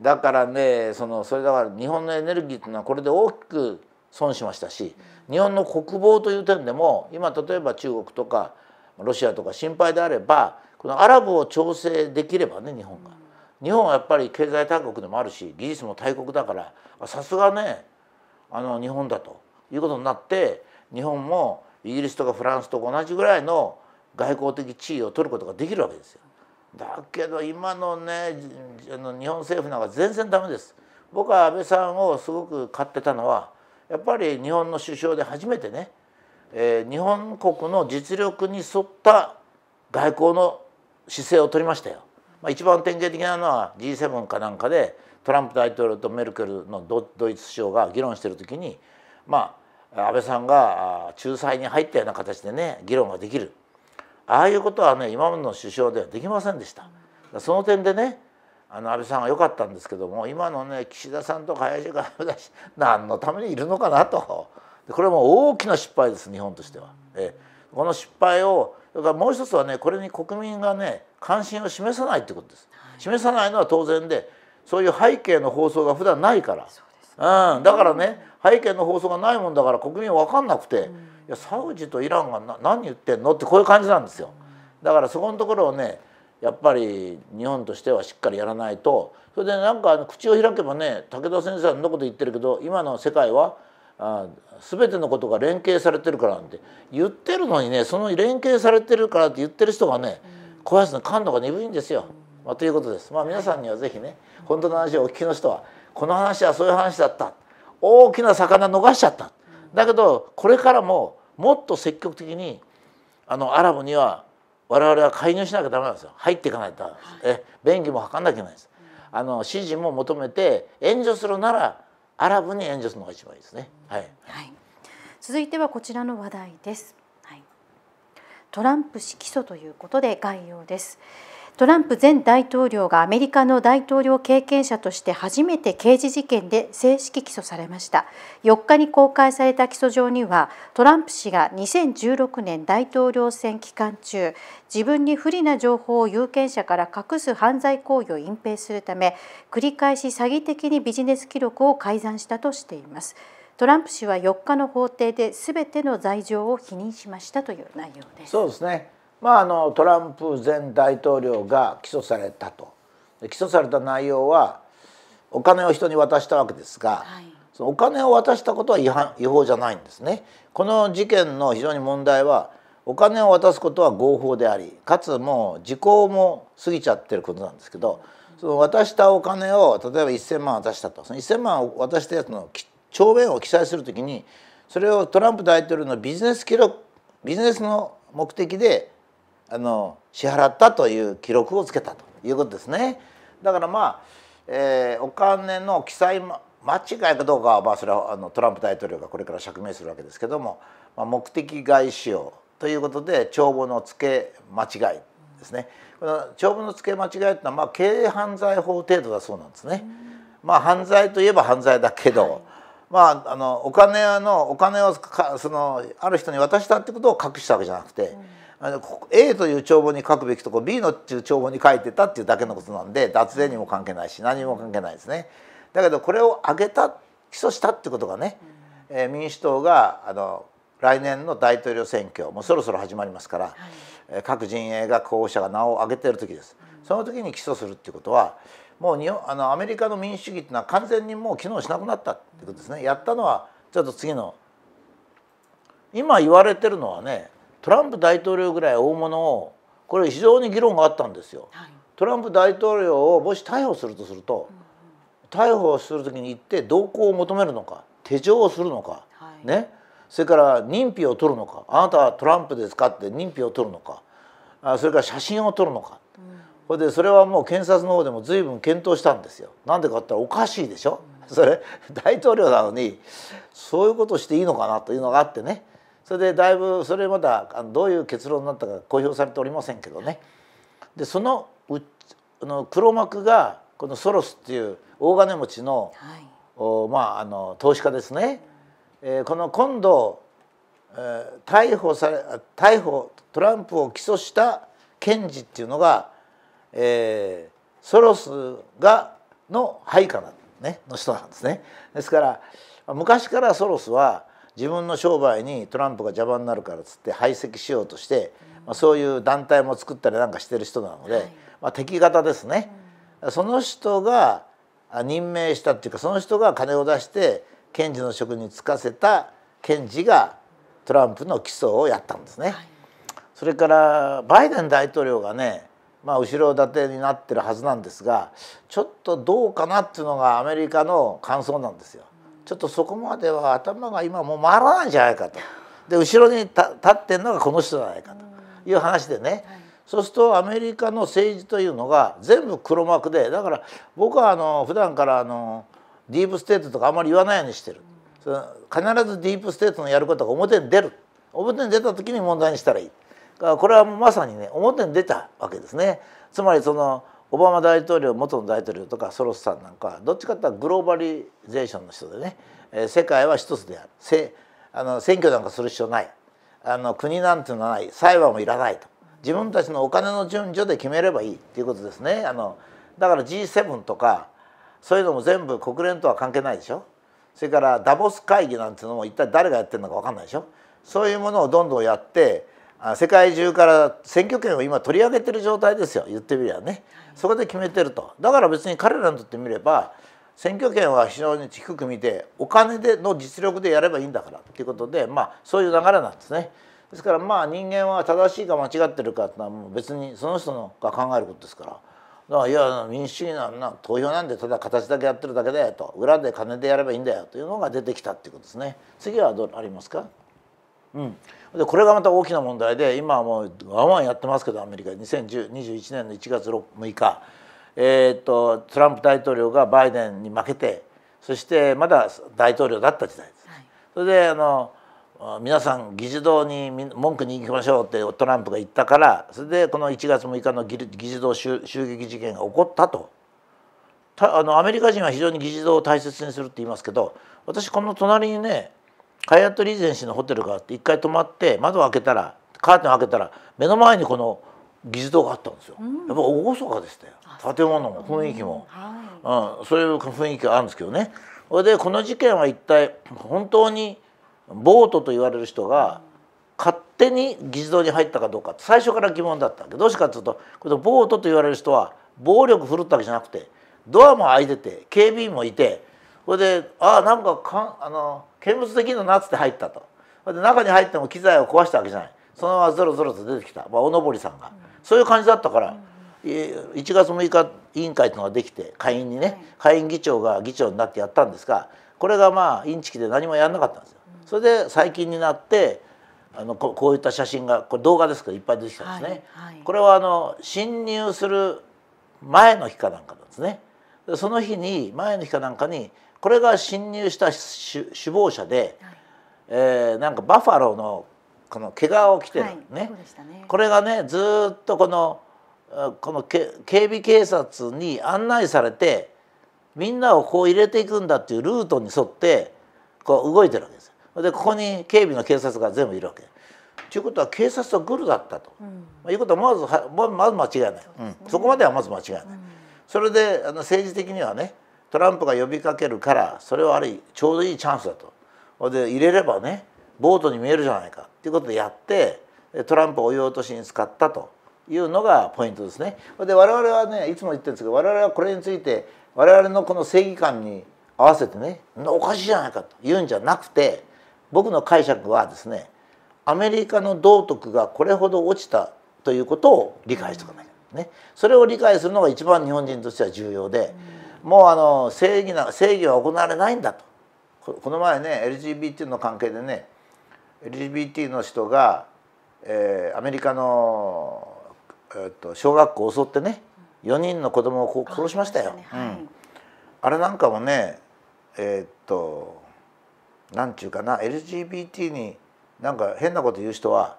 だからねそのそれだから日本のエネルギーっていうのはこれで大きく損しましたし日本の国防という点でも今例えば中国とかロシアとか心配であればこのアラブを調整できればね日本が。日本はやっぱり経済大国でもあるし技術も大国だからさすがねあの日本だということになって日本もイギリスとかフランスと同じぐらいの外交的地位を取ることができるわけですよ。だけど今のね日本政府なんか全然ダメです。僕は安倍さんをすごく買ってたのはやっぱり日本の首相で初めてねえー、日本国の実力に沿った外交の姿勢を取りましたよ。まあ、一番典型的なのは G7 かなんかでトランプ大統領とメルケルのドイツ首相が議論している時に、まあ、安倍さんが仲裁に入ったような形でね議論ができるああいうことはね今までの首相ではできませんでした。その点でねあの安倍さんは良かったんですけども今のね岸田さんとか林が 何のためにいるのかなとこれはもう大きな失敗です日本としては。えー、この失敗をだからもう一つはねこれに国民がね関心を示さないってことです。示さないのは当然でそういう背景の放送が普段ないから。うん、だからね、背景の放送がないもんだから国民分かんなくて、うん、いやサウジとイランが何言ってんのってこういう感じなんですよ。だからそこのところをねやっぱり日本としてはしっかりやらないとそれでなんか口を開けばね武田先生はんなこと言ってるけど今の世界はあ全てのことが連携されてるからなんて言ってるのにねその連携されてるからって言ってる人がね小林の感度が鈍いんですよ。まあ、ということです。まあ、皆さんには是非ね本当の話をお聞きの人はこの話はそういう話だった大きな魚逃しちゃっただけどこれからももっと積極的にあのアラブには我々は介入しなきゃダメなんですよ入っていかないとえ便宜も図んなきゃいけないです。あの支持も求めて援助するならアラブに援助するのが一番いいですね。はい、はい、続いてはこちらの話題です。はい、トランプ氏起訴ということで概要ですトランプ前大統領がアメリカの大統領経験者として初めて刑事事件で正式起訴されました4日に公開された起訴状にはトランプ氏が2016年大統領選期間中自分に不利な情報を有権者から隠す犯罪行為を隠蔽するため繰り返し詐欺的にビジネス記録を改ざんしたとしていますトランプ氏は4日の法廷で全ての罪状を否認しましたという内容です。そうですねまあ、あのトランプ前大統領が起訴されたと起訴された内容はお金を人に渡したわけですが、はい、そのお金を渡したことは違反違法じゃないんですね。この事件の非常に問題はお金を渡すことは合法でありかつもう時効も過ぎちゃってることなんですけどその渡したお金を例えば1,000万渡したとその1,000万を渡したやつの帳面を記載するときにそれをトランプ大統領のビジネス記録ビジネスの目的であの支払ったという記録をつけたということですね。だからまあ、えー、お金の記載間違いかどうかは、まあ、それはあのトランプ大統領がこれから釈明するわけですけども、まあ、目的外使用ということで帳簿の付け間違いですね。この帳簿の付け間違いというのは、まあ、経営犯罪法程度だそうなんですね。まあ、犯罪といえば犯罪だけど、まあ、あのお金のお金をかそのある人に渡したってことを隠したわけじゃなくて、あの A という帳簿に書くべきとこ B のっていう帳簿に書いてたっていうだけのことなんで脱税にも関係ないし何も関係ないですね。だけどこれを上げた起訴したってことがね、うん、え民主党があの来年の大統領選挙もうそろそろ始まりますから、はい、え各陣営が候補者が名を上げてる時です。うん、その時に起訴するっていうことはもう日本あのアメリカの民主主義っていうのは完全にもう機能しなくなったってことですね。やったのはちょっと次の今言われてるのはねトランプ大統領ぐらい大物をこれ非常に議論があったんですよ。はい、トランプ大統領をもし逮捕するとすると、うん逮捕する時に行って同行を求めるのか手錠をするのか、はい、ねそれから認否を取るのかあなたはトランプですかって認否を取るのかあそれから写真を撮るのか、うん、それでそれはもう検察の方でも随分検討したんですよ。なんでかっておかしいでしょ、うん、それ大統領なのにそういうことしていいのかなというのがあってねそれでだいぶそれまだどういう結論になったか公表されておりませんけどねでそのうの黒幕がこのソロスっていう大金持ちの、はい、おまああの投資家ですね、えー、この今度、えー、逮捕され逮捕トランプを起訴した検事っていうのが、えー、ソロスがの配下な、ね、の人なんですね。ですから昔からソロスは自分の商売にトランプが邪魔になるからっつって排斥しようとして、まあ、そういう団体も作ったりなんかしてる人なので、はい、まあ、敵方ですね、その人が任命したっていうかその人が金を出して検事の職に就かせた検事がトランプの起訴をやったんですね。はい、それからバイデン大統領がねまあ、後ろ盾になってるはずなんですがちょっとどうかなっていうのがアメリカの感想なんですよ。ちょっとそこまでは頭が今もう回らないんじゃないかとで後ろに立ってるのがこの人じゃないかという話でね、そうするとアメリカの政治というのが全部黒幕でだから僕はあの普段からあのディープステートとかあんまり言わないようにしてる必ずディープステートのやることが表に出る表に出た時に問題にしたらいいこれはもうまさにね表に出たわけですねつまりそのオバマ大統領元の大統領とかソロスさんなんかどっちかっていうとグローバリゼーションの人でね、えー、世界は一つであるせあの選挙なんかする必要ないあの国なんていうのはない裁判もいらないと自分たちのお金の順序で決めればいいっていうことですねあのだから G7 とかそういうのも全部国連とは関係ないでしょそれからダボス会議なんていうのも一体誰がやってるのか分かんないでしょそういうものをどんどんやって世界中から選挙権を今取り上げてる状態ですよ言ってみりゃねそこで決めてるとだから別に彼らにとってみれば選挙権は非常に低く見てお金での実力でやればいいんだからっていうことで、まあ、そういう流れなんですね。ですからまあ人間は正しいか間違ってるかっていうのはもう別にその人が考えることですから。だからいや民主主義なな投票なんでただ形だけやってるだけだよと裏で金でやればいいんだよというのが出てきたっていうことですね。次はどうありますか、うんでこれがまた大きな問題で今はもうワンワンやってますけどアメリカ2021年の1月6日、えーと、とトランプ大統領がバイデンに負けてそしてまだ大統領だった時代です。はい、それであの皆さん議事堂に文句に行きましょうってトランプが言ったからそれでこの1月6日の議事堂襲撃事件が起こったとたあのアメリカ人は非常に議事堂を大切にするって言いますけど私この隣にねハイアットリーゼンシーのホテルがあって一回泊まって窓を開けたらカーテンを開けたら目の前にこの議事堂があったんですよ、うん、やっぱ厳かでしたよ建物も雰囲気も、うん、うん、そういう雰囲気があるんですけどねそれでこの事件は一体本当にボートと言われる人が勝手に議事堂に入ったかどうか最初から疑問だったけどどうしかっていうとこのボートと言われる人は暴力振るったわけじゃなくてドアも開いてて警備員もいてこれで「ああなんかかんあの見物できるのな」っつって入ったとそれで中に入っても機材を壊したわけじゃないそのままゾロゾロと出てきた、まあ、おのぼりさんが、そういう感じだったから、1月6日委員会っていうのができて会員にね、会員議長が議長になってやったんですがこれがまあインチキで何もやらなかったんですよ。それで最近になってあのここういった写真がこれ動画ですけどいっぱい出てきたんですね、はいはい、これはあの侵入する前の日かなんかなんですねその日に前の日かなんかにこれが侵入した首謀者で、はい、えー、なんかバファローのこの毛皮を着てる、はい、ね、ね、これがねずっとこのこの警備警察に案内されてみんなをこう入れていくんだっていうルートに沿ってこう動いてるわけです。でここに警備の警察が全部いるわけ。ということは警察とグルだったと、うん、いうことはまずはまず間違いないそ、ねうん、そこまではまず間違いない。うん、それであの政治的にはねトランプが呼びかけるからそれはあるちょうどいいチャンスだとで入れればねボートに見えるじゃないかっていうことでやってトランプを追い落としに使ったというのがポイントですね。で我々はねいつも言ってるんですけど我々はこれについて我々のこの正義感に合わせてねおかしいじゃないかと言うんじゃなくて僕の解釈はですねアメリカの道徳がこれほど落ちたということを理解しておかなきゃねそれを理解するのが一番日本人としては重要で。うんもうあの正義な正義は行われないんだとこの前ね LGBT の関係でね LGBT の人が、えー、アメリカの、えー、っと小学校を襲ってね4人の子供を殺しましたよ。あ、ねはいうん、あれなんかもねえー、っとなんちゅうかな LGBT になんか変なこと言う人は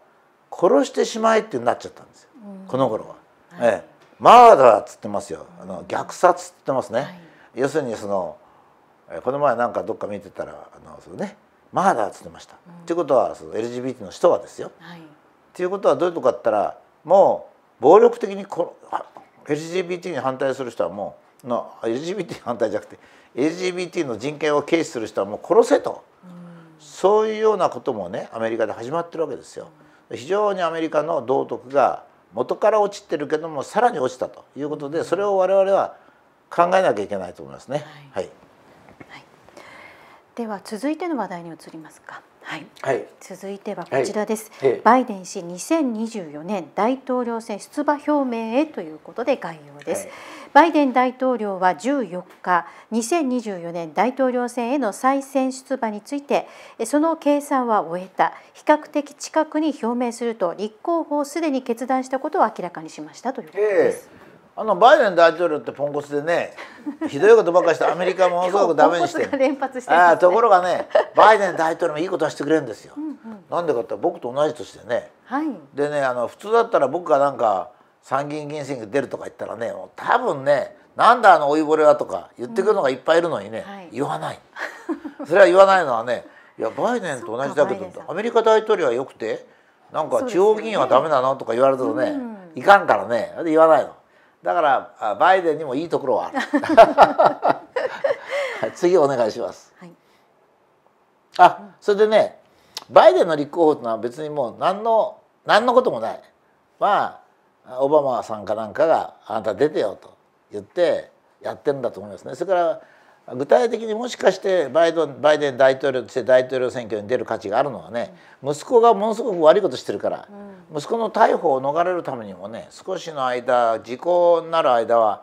殺してしまえってなっちゃったんですよ、うん、この頃は。はい、ええマーダーっつってますよあの虐殺っつってますね、はい、要するにそのこの前なんかどっか見てたらあのその、ね、マーダーっつってました。うん、っていうことはその LGBT の人はですよ。はい、っていうことはどういうとこかったらもう暴力的にこの LGBT に反対する人はもうの LGBT 反対じゃなくて LGBT の人権を軽視する人はもう殺せと、うん、そういうようなこともねアメリカで始まってるわけですよ。非常にアメリカの道徳が元から落ちてるけどもさらに落ちたということでそれを我々は考えなきゃいけないと思いますね。はい、はいはいでは続いての話題に移りますか。はい、はい、続いてはこちらです、はい、バイデン氏2024年大統領選出馬表明へということで概要です、バイデン大統領は14日2024年大統領選への再選出馬についてその計算は終えた比較的近くに表明すると立候補をすでに決断したことを明らかにしましたということです。えーあのバイデン大統領ってポンコツでね ひどいことばっかりしてアメリカものすごくダメにしてあところがねバイデン大統領もいいことはしてくれるんですよ。うんうん、なんでかって僕と同じ年でね、はい、でねあの普通だったら僕がなんか参議院議員選挙出るとか言ったらね多分ねなんだあの老いぼれはとか言ってくるのがいっぱいいるのにね、うんはい、言わない。それは言わないのはねいやバイデンと同じだけどアメリカ大統領はよくてなんか地方議員はダメなのとか言われるとね、ねうん、いかんからね言わないの。だからバイデンにもいいところはある。次お願いします。はい、あそれでねバイデンの立候補というのは別にもう何の何のこともない。まあオバマさんかなんかが「あなた出てよ」と言ってやってるんだと思いますね。それから具体的にもしかしてバイドバイデン大統領として大統領選挙に出る価値があるのはね、息子がものすごく悪いことしてるから、息子の逮捕を逃れるためにもね少しの間時効になる間は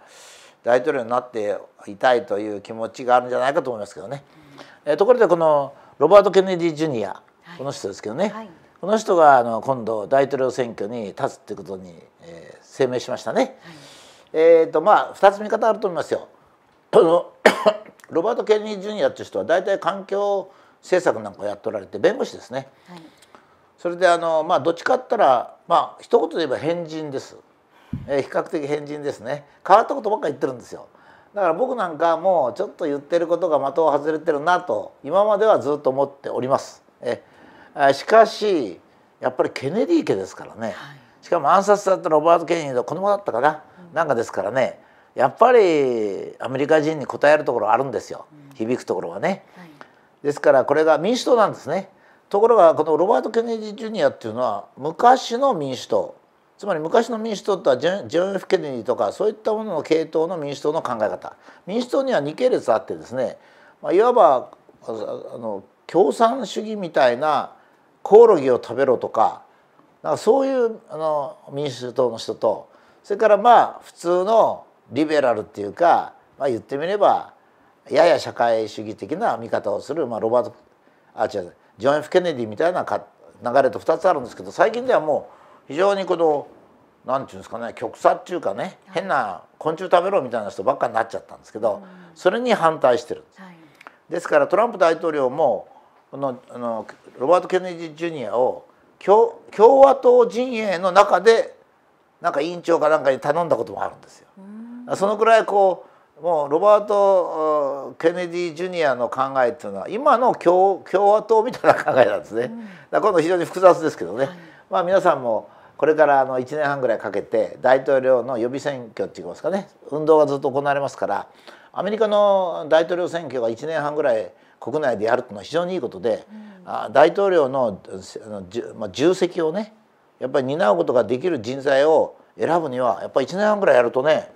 大統領になっていたいという気持ちがあるんじゃないかと思いますけどね。えところでこのロバート・ケネディ・ジュニア、この人ですけどね、はい、この人があの今度大統領選挙に立つってことに声明しましたね。はい、えっ、ー、とまあ二つ見方あると思いますよ。ロバート・ケネディ・ジュニアっていう人は大体環境政策なんかをやっておられて弁護士ですね。はい、それであのまあどっちかったらまあ一言で言えば変人です。えー、比較的変人ですね。変わったことばっか言ってるんですよ。だから僕なんかもうちょっと言ってることが的を外れてるなと今まではずっと思っております。えしかしやっぱりケネディ家ですからね、はい、しかも暗殺だったロバート・ケニーの子供だったかな、うん、なんかですからねやっぱりアメリカ人に答えるところあるんですよ、うん、響くところはね、はい、ですからこれが民主党なんですねところがこのロバート・ケネディ・ジュニアっていうのは昔の民主党つまり昔の民主党とはジョン・ F・ ケネディとかそういったものの系統の民主党の考え方民主党には2系列あってですね、まあ、いわばあの共産主義みたいなコオロギを食べろとかかそういうあの民主党の人とそれからまあ普通のリベラルっていうか、まあ、言ってみればやや社会主義的な見方をする、まあ、ロバートあ違うジョン・ F・ ケネディみたいなか流れと2つあるんですけど最近ではもう非常にこの何て言うんですかね極左っていうかね、変な昆虫食べろみたいな人ばっかになっちゃったんですけど、うん、それに反対してるんです。はい、ですからトランプ大統領もこのあのロバート・ケネディ・ジュニアを共和党陣営の中でなんか委員長かなんかに頼んだこともあるんですよ。そのくらいこうもうロバート・ケネディ・ジュニアの考えっていうのは今の共和党みたいな考えなんですね。だ今度非常に複雑ですけどね、はい、まあ皆さんもこれからあの1年半ぐらいかけて大統領の予備選挙っていいますかね運動がずっと行われますからアメリカの大統領選挙が1年半ぐらい国内でやるっていうのは非常にいいことで、う大統領の重責をねやっぱり担うことができる人材を選ぶにはやっぱり1年半ぐらいやるとね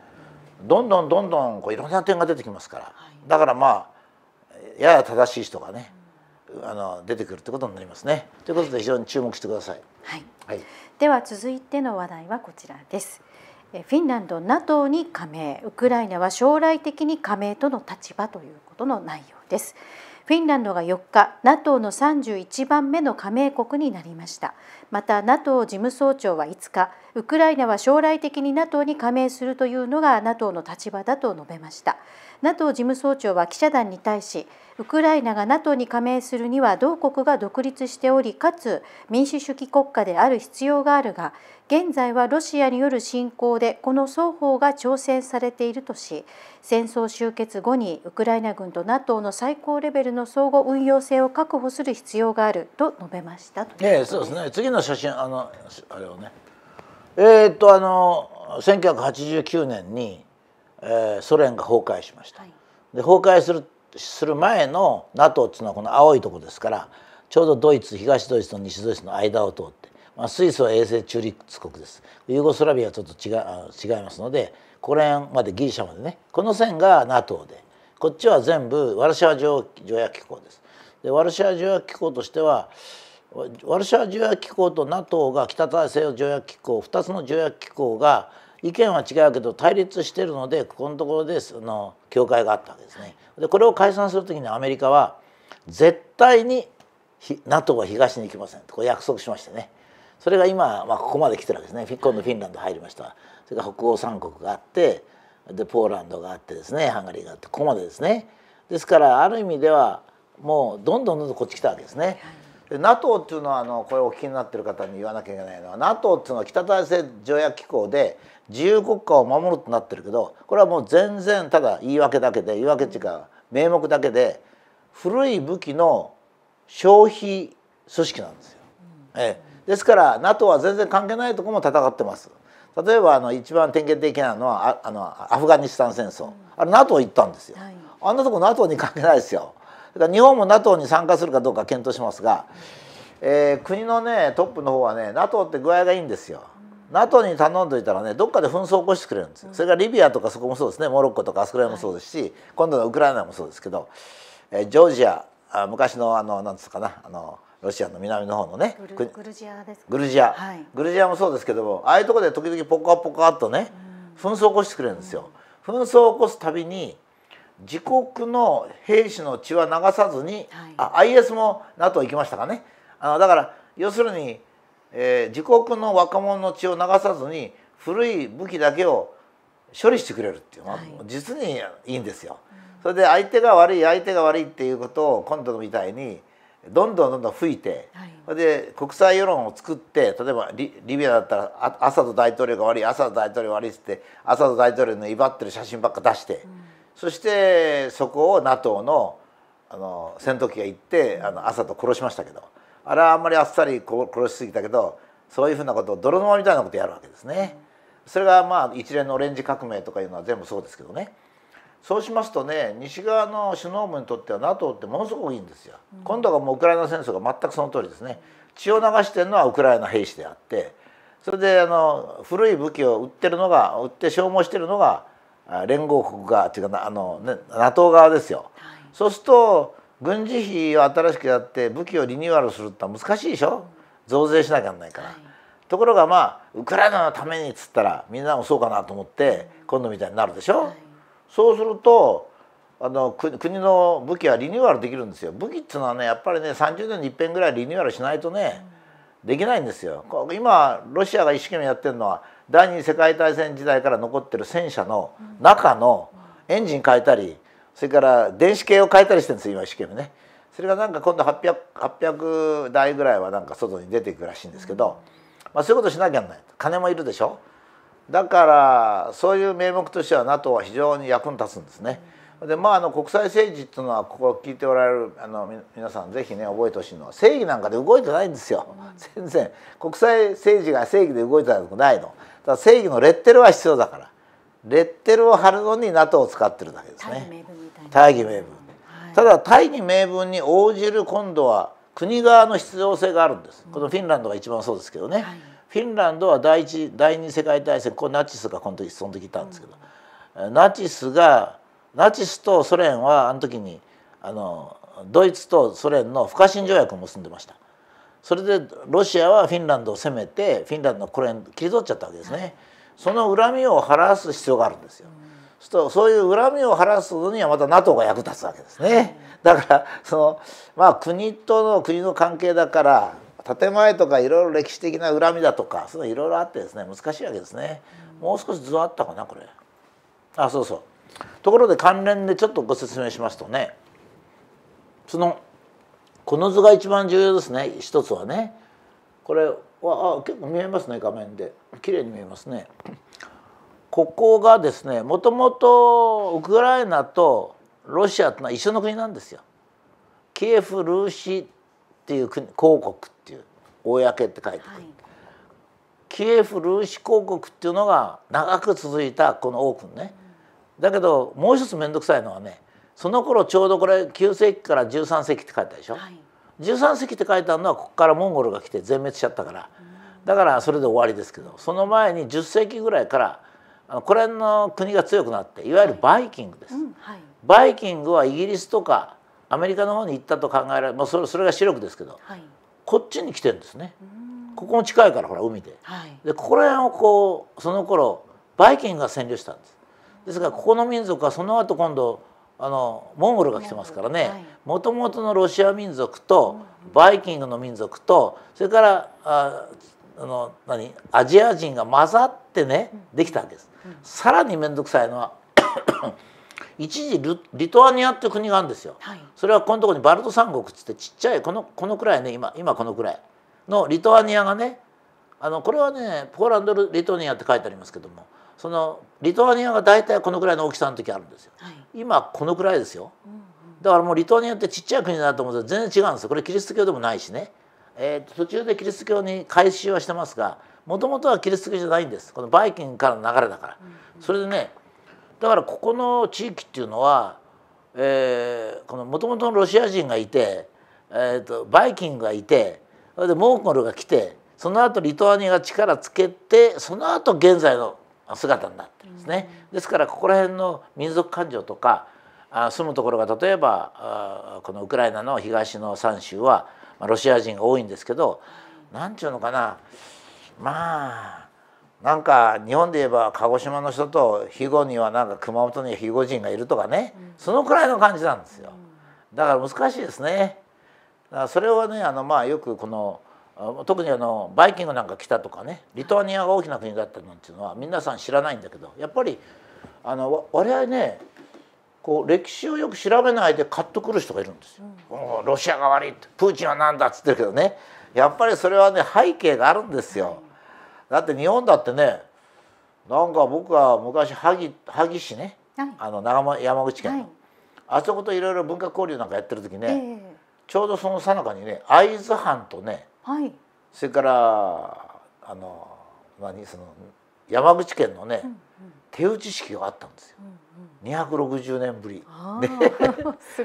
どんどんどんどんこういろんな点が出てきますから、だからまあやや正しい人がね、あの出てくるってことになりますね。ということで非常に注目してください。はい。はい、では続いての話題はこちらです。フィンランド NATO に加盟、ウクライナは将来的に加盟との立場ということの内容です。フィンランドが4日 NATO の31番目の加盟国になりましたまた NATO 事務総長は5日ウクライナは将来的に NATO に加盟するというのが NATO の立場だと述べました NATO 事務総長は記者団に対しウクライナが NATO に加盟するには同国が独立しておりかつ民主主義国家である必要があるが現在はロシアによる侵攻でこの双方が挑戦されているとし戦争終結後にウクライナ軍と NATO の最高レベルの相互運用性を確保する必要があると述べましたええ、そうですね次の写真あのあれをねえー、っとあの1989年にえー、ソ連が崩壊しました。はい、で崩壊するする前の NATO っていうのはこの青いとこですからちょうどドイツ東ドイツと西ドイツの間を通って、まあ、スイスは永世中立国ですユーゴスラビアはちょっと違違いますのでここら辺までギリシャまでねこの線が NATO でこっちは全部ワルシャワ条約機構です。でワルシャワ条約機構としてはワルシャワ条約機構と NATO が北大西洋条約機構2つの条約機構が意見は違うけど対立してるのでここのところでその境界があったわけですね。でこれを解散する時にアメリカは絶対に NATO は東に行きませんとこう約束しましてねそれが今、まあ、ここまで来てるわけですね今度フィンランド入りましたそれから北欧三国があってでポーランドがあってですねハンガリーがあってここまでですねですからある意味ではもうどんどんどんどんこっち来たわけですね。で NATO っていうのはあのこれお聞きになってる方に言わなきゃいけないのは NATO っていうのは北大西洋条約機構で自由国家を守るとなってるけどこれはもう全然ただ言い訳だけで言い訳っていうか名目だけで古い武器の消費組織なんですよ。ええ、ですから NATO は全然関係ないところも戦ってます。例えばあの一番典型的なのはああのアフガニスタン戦争、あれ NATO 行ったんですよ。あんなとこ NATO に関係ないですよ。だから日本も NATO に参加するかどうか検討しますが、えー、国のねトップの方はね NATO って具合がいいんですよ。NATO に頼んでいたらねどっかで紛争を起こしてくれるんですよ、それからリビアとかそこもそうですねモロッコとかあそこら辺もそうですし、はい、今度のウクライナもそうですけど、えジョージアあ昔のあのなんつうかなあのロシアの南の方のねグルジアです、ね、グルジア、はい、グルジアもそうですけどもああいうところで時々ポカポカっとね、紛争を起こしてくれるんですよ、紛争を起こすたびに自国の兵士の血は流さずに、はい、あ IS も NATO 行きましたかねあのだから要するにえー、自国の若者の血を流さずに古い武器だけを処理してくれるっていう、まあ、実にいいんですよ。それで相手が悪い相手が悪いっていうことを今度みたいにどんどんどんどん吹いて、それで国際世論を作って例えばリリビアだったらアサド大統領が悪いアサド大統領が悪いっつってアサド大統領の威張ってる写真ばっか出して、そしてそこを NATO のあの戦闘機が行ってあのアサド殺しましたけど。あれはあんまりあっさり殺しすぎたけどそういうふうなことを泥沼みたいなことやるわけですね。それがまあ一連のオレンジ革命とかいうのは全部そうですけどね。そうしますとね西側の首脳部にとっては NATO ってものすごくいいんですよ。うん、今度がもうウクライナ戦争が全くその通りですね。血を流してるのはウクライナ兵士であってそれであの古い武器を売ってるのが売って消耗してるのが連合国側っていうかあの、ね、NATO 側ですよ。はい、そうすると軍事費を新しくやって武器をリニューアルするって難しいでしょ増税しなきゃなんないから、はい、ところがまあウクライナのためにっつったらみんなもそうかなと思って今度みたいになるでしょ、はい、そうするとあの国の武器はリニューアルできるんですよ武器っていうのはねやっぱりね30年に一遍ぐらいリニューアルしないとね、うん、できないんですよ今ロシアが一生懸命やってるのは第二次世界大戦時代から残ってる戦車の中のエンジン変えたり、うんそれから電子系を変えたりしてるんです今一生懸命ねそれがなんか今度 800, 800台ぐらいはなんか外に出ていくらしいんですけど、まあ、そういうことしなきゃない金もいるでしょだからそういう名目としては NATO は非常に役に立つんですね。でまあ、あの国際政治っていうのはここ聞いておられるあの皆さん是非ね覚えてほしいのは正義なんかで動いてないんですよ、全然国際政治が正義で動いてないのだから正義のレッテルは必要だからレッテルを貼るのに NATO を使ってるだけですね大義名分ただ大義名分に応じる今度は国側の必要性があるんです、うん、このフィンランドが一番そうですけどね、はい、フィンランドは第一第二世界大戦これナチスがこの時その時いたんですけど、うん、ナチスがナチスとソ連はあの時にあのドイツとソ連の不可侵条約を結んでましたそれでロシアはフィンランドを攻めてフィンランドのこれ切り取っちゃったわけですね。はいその恨みを晴らす必要があるんですよ。とそういう恨みを晴らすのにはまた NATO が役立つわけですね。だからそのまあ国との国の関係だから建前とかいろいろ歴史的な恨みだとかそのいいろいろあってですね難しいわけですね。もう少し図あったかなこれ。あそうそう。ところで関連でちょっとご説明しますとねそのこの図が一番重要ですね一つはね。これわあ結構見えますね画面で綺麗に見えますね。ここがですねもともとウクライナとロシアってのは一緒の国なんですよ。キエフ・ルーシっていう国公国っていう公って書いてくる、はい、キエフ・ルーシ公国っていうのが長く続いたこのオークンね。だけどもう一つ面倒くさいのはねその頃ちょうどこれ9世紀から13世紀って書いたでしょ。はい13世紀って書いてあるのはここからモンゴルが来て全滅しちゃったからだからそれで終わりですけどその前に10世紀ぐらいからあのこれの国が強くなっていわゆるバイキングです、はいうんはい、バイキングはイギリスとかアメリカの方に行ったと考えられ、まあ、それそれが視力ですけど、はい、こっちに来てるんですねここも近いからほら海で,、でここら辺をこうその頃バイキングが占領したんですですからここの民族はその後今度あのモンゴルが来てますからねもともとのロシア民族とバイキングの民族とそれからああの何アジア人が混ざってねできたわけです。さらに面倒くさいのは 一時リトアニアっていう国があるんですよ、はい、それはこのとこにバルト三国っつってちっちゃいこのこのくらいね今今このくらいのリトアニアがねあのこれはねポーランド・リトアニアって書いてありますけどもそのリトアニアが大体このくらいの大きさの時あるんですよ、はい、今このくらいですよ、うんうん、だからもうリトアニアってちっちゃい国だと思うと全然違うんですよこれキリスト教でもないしね、えー、途中でキリスト教に改宗はしてますがもともとはキリスト教じゃないんですこのバイキングからの流れだから、うんうん、それでねだからここの地域っていうのは、えこのもともとのロシア人がいて、えーと、バイキングがいてそれでモーゴルが来てその後リトアニアが力つけてその後現在の姿になってるんですね。ですからここら辺の民族感情とか住むところが例えばこのウクライナの東の3州は、まロシア人が多いんですけど何ちゅうのかなまあなんか日本で言えば鹿児島の人と肥後にはなんか熊本には肥後人がいるとかね、そのくらいの感じなんですよ。だから難しいですね。だからそれはねあのまあよくこの特にあのバイキングなんか来たとかねリトアニアが大きな国だったなんていうのは皆さん知らないんだけどやっぱりあの我々ねこう歴史をよく調べないで買ってくる人がいるんですよ。うん、ロシアが悪いプーチンはなんだっつってるけどねやっぱりそれはね背景があるんですよ。だって日本だってねなんか僕は昔萩萩市ね、あの長山口県はい、あそこといろいろ文化交流なんかやってる時ね、えー、ちょうどそのさなかにね会津藩とねはい、それからあの何その山口県のね、うんうん、手打ち式があったんですよ。うんうん、260年ぶり。で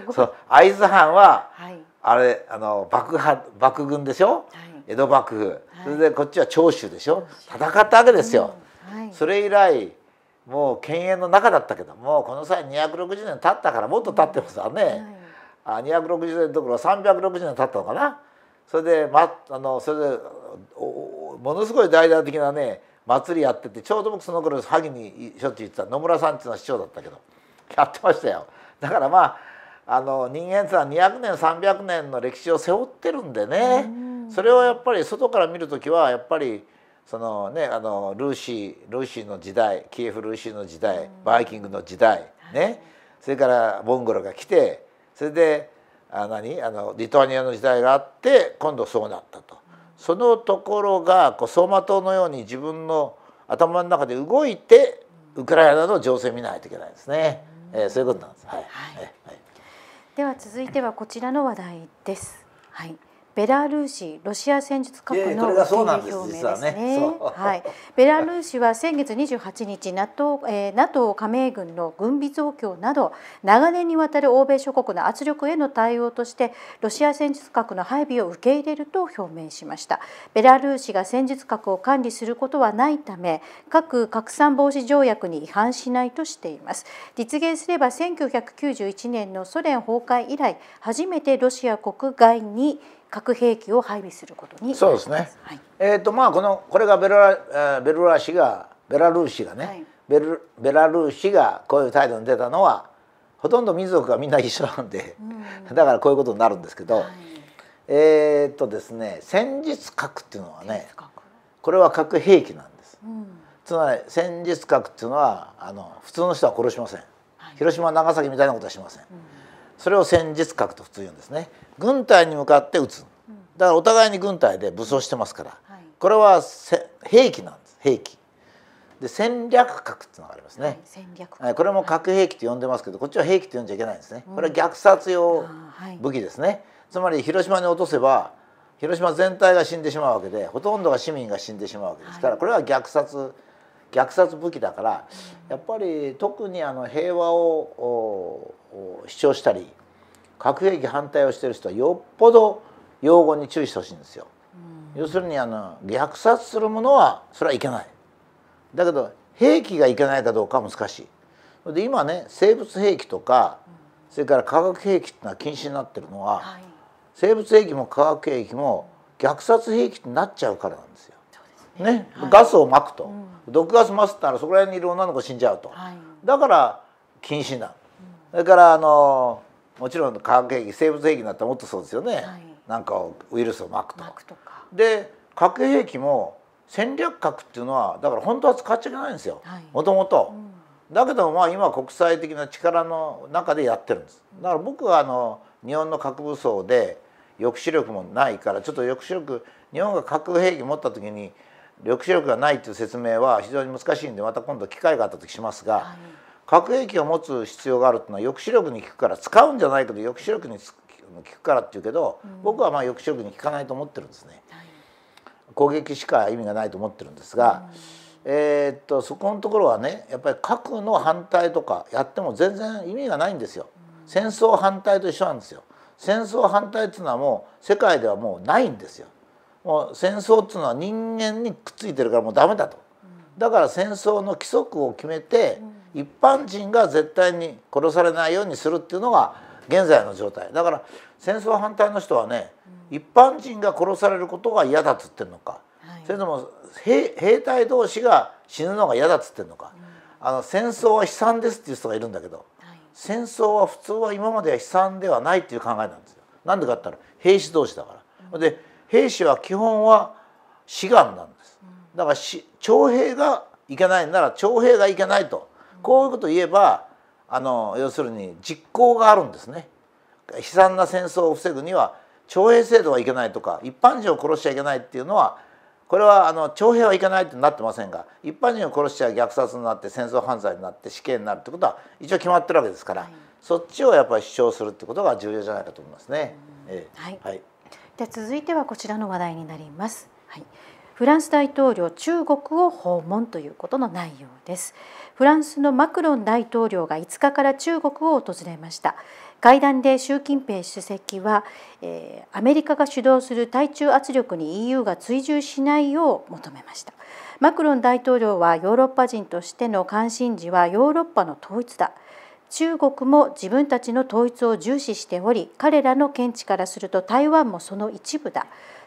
そう会津藩は、はい、あれあの幕幕軍でしょ、はい、江戸幕府、はい、それでこっちは長州でしょ戦ったわけですよ。うん、それ以来もう犬猿の中だったけどもこの際260年経ったからもっと経ってますわね、はい、あ260年どころ360年経ったのかなそれで、ま、あのそれでものすごい大々的なね祭りやっててちょうど僕その頃萩にしょっちゅう行ってた野村さんっていうのは市長だったけどやってましたよだからまああの人間ってのは200年300年の歴史を背負ってるんでねそれをやっぱり外から見る時はやっぱりそのねあのルーシールーシーの時代キエフ・ルーシーの時代バイキングの時代ね、それからモンゴルが来てそれであ何あのリトアニアの時代があって今度そうなったと。そのところがこう走馬灯のように自分の頭の中で動いてウクライナの情勢見ないといけないですね。えー、そういうことなんです。はい。はい。はい、では続いてはこちらの話題です。はい。ベラルーシロシア戦術核の表明ですね。はい。ベラルーシは先月28日 NATO、えー、NATO 加盟軍の軍備増強など長年にわたる欧米諸国の圧力への対応としてロシア戦術核の配備を受け入れると表明しました。ベラルーシが戦術核を管理することはないため核拡散防止条約に違反しないとしています。実現すれば1991年のソ連崩壊以来初めてロシア国外に核兵器を配備することにそうですね。はい、えっ、ー、とまあこのこれがベラベルラ氏がベラルーシがね、はい、ベルベラルーシがこういう態度に出たのはほとんど民族がみんな一緒なんで、うん、だからこういうことになるんですけど、はい、えっ、ー、とですね戦術核っていうのはねこれは核兵器なんです。うん、つまり戦術核っていうのはあの普通の人は殺しません。広島長崎みたいなことはしません。うんそれを戦術核と普通言うんですね軍隊に向かって撃つだからお互いに軍隊で武装してますから、これは兵器なんです兵器で戦略核っていうのがありますね、はい、これも核兵器と呼んでますけどこっちは兵器と呼んじゃいけないんですねこれは虐殺用武器ですね、つまり広島に落とせば広島全体が死んでしまうわけでほとんどが市民が死んでしまうわけですから、これは虐殺虐殺武器だからやっぱり特にあの平和を主張したり核兵器反対をしてる人はよっぽど用語に注意してほしいんですよ。要するにあの虐殺するものはそれはいけない。だけど兵器がいけないかどうかは難しい。で今ね生物兵器とかそれから化学兵器っていうのは禁止になってるのは、生物兵器も化学兵器も虐殺兵器ってなっちゃうからなんですよ。ね、ガスをまくと、毒ガスまくったらそこら辺にいる女の子死んじゃうと、だから禁止なそれからあのもちろん化学兵器生物兵器になったらもっとそうですよね、はい、なんかウイルスをまくと。くとで核兵器も戦略核っていうのはだから本当は使っちゃいけないんですよもともと。だけどまあ今国際的な力の中でやってるんです。だから僕はあの日本の核武装で抑止力もないからちょっと抑止力日本が核兵器持った時に抑止力がないっていう説明は非常に難しいんでまた今度機会があった時しますが、はい、核兵器を持つ必要があるっていうのは抑止力に効くから使うんじゃないけど抑止力に効くからっていうけど、うん、僕はまあ抑止力に効かないと思ってるんですね。はい、攻撃しか意味がないと思ってるんですが、うん、えー、っとそこのところはねやっぱり核の反対とかやっても全然意味がないんですよ。うん、戦争反対と一緒なんですよ。戦争反対っていうのはもう世界ではもうないんですよ。もう戦争っていうのは人間にくっついてるからもうダメだと。だから戦争の規則を決めて、うん一般人が絶対に殺されないようにするっていうのが現在の状態だから戦争反対の人はね、一般人が殺されることが嫌だっつってんのか、はい、それとも兵兵隊同士が死ぬのが嫌だっつってんのか、うん、あの戦争は悲惨ですっていう人がいるんだけど、はい、戦争は普通は今までは悲惨ではないっていう考えなんですよ。なんでかって言ったら兵士同士だから。うん、で兵士は基本は志願なんです。だからし徴兵がいけないなら徴兵がいけないと。こういうことを言えばあの要するに実行があるんですね。悲惨な戦争を防ぐには徴兵制度はいけないとか一般人を殺しちゃいけないっていうのはこれはあの徴兵はいけないってなってませんが一般人を殺しちゃ虐殺になって戦争犯罪になって死刑になるってことは一応決まってるわけですから、はい、そっちをやっぱり主張するってことが重要じゃないかと思いますね。はい、はい、で続いてはこちらの話題になります。はいフランス大統領中国を訪問ということの内容ですフランスのマクロン大統領が5日から中国を訪れました会談で習近平主席は、えー、アメリカが主導する対中圧力に EU が追従しないよう求めましたマクロン大統領はヨーロッパ人としての関心事はヨーロッパの統一だ中国も自分たちの統一を重視しており彼らの見地からすると台湾もその一部だ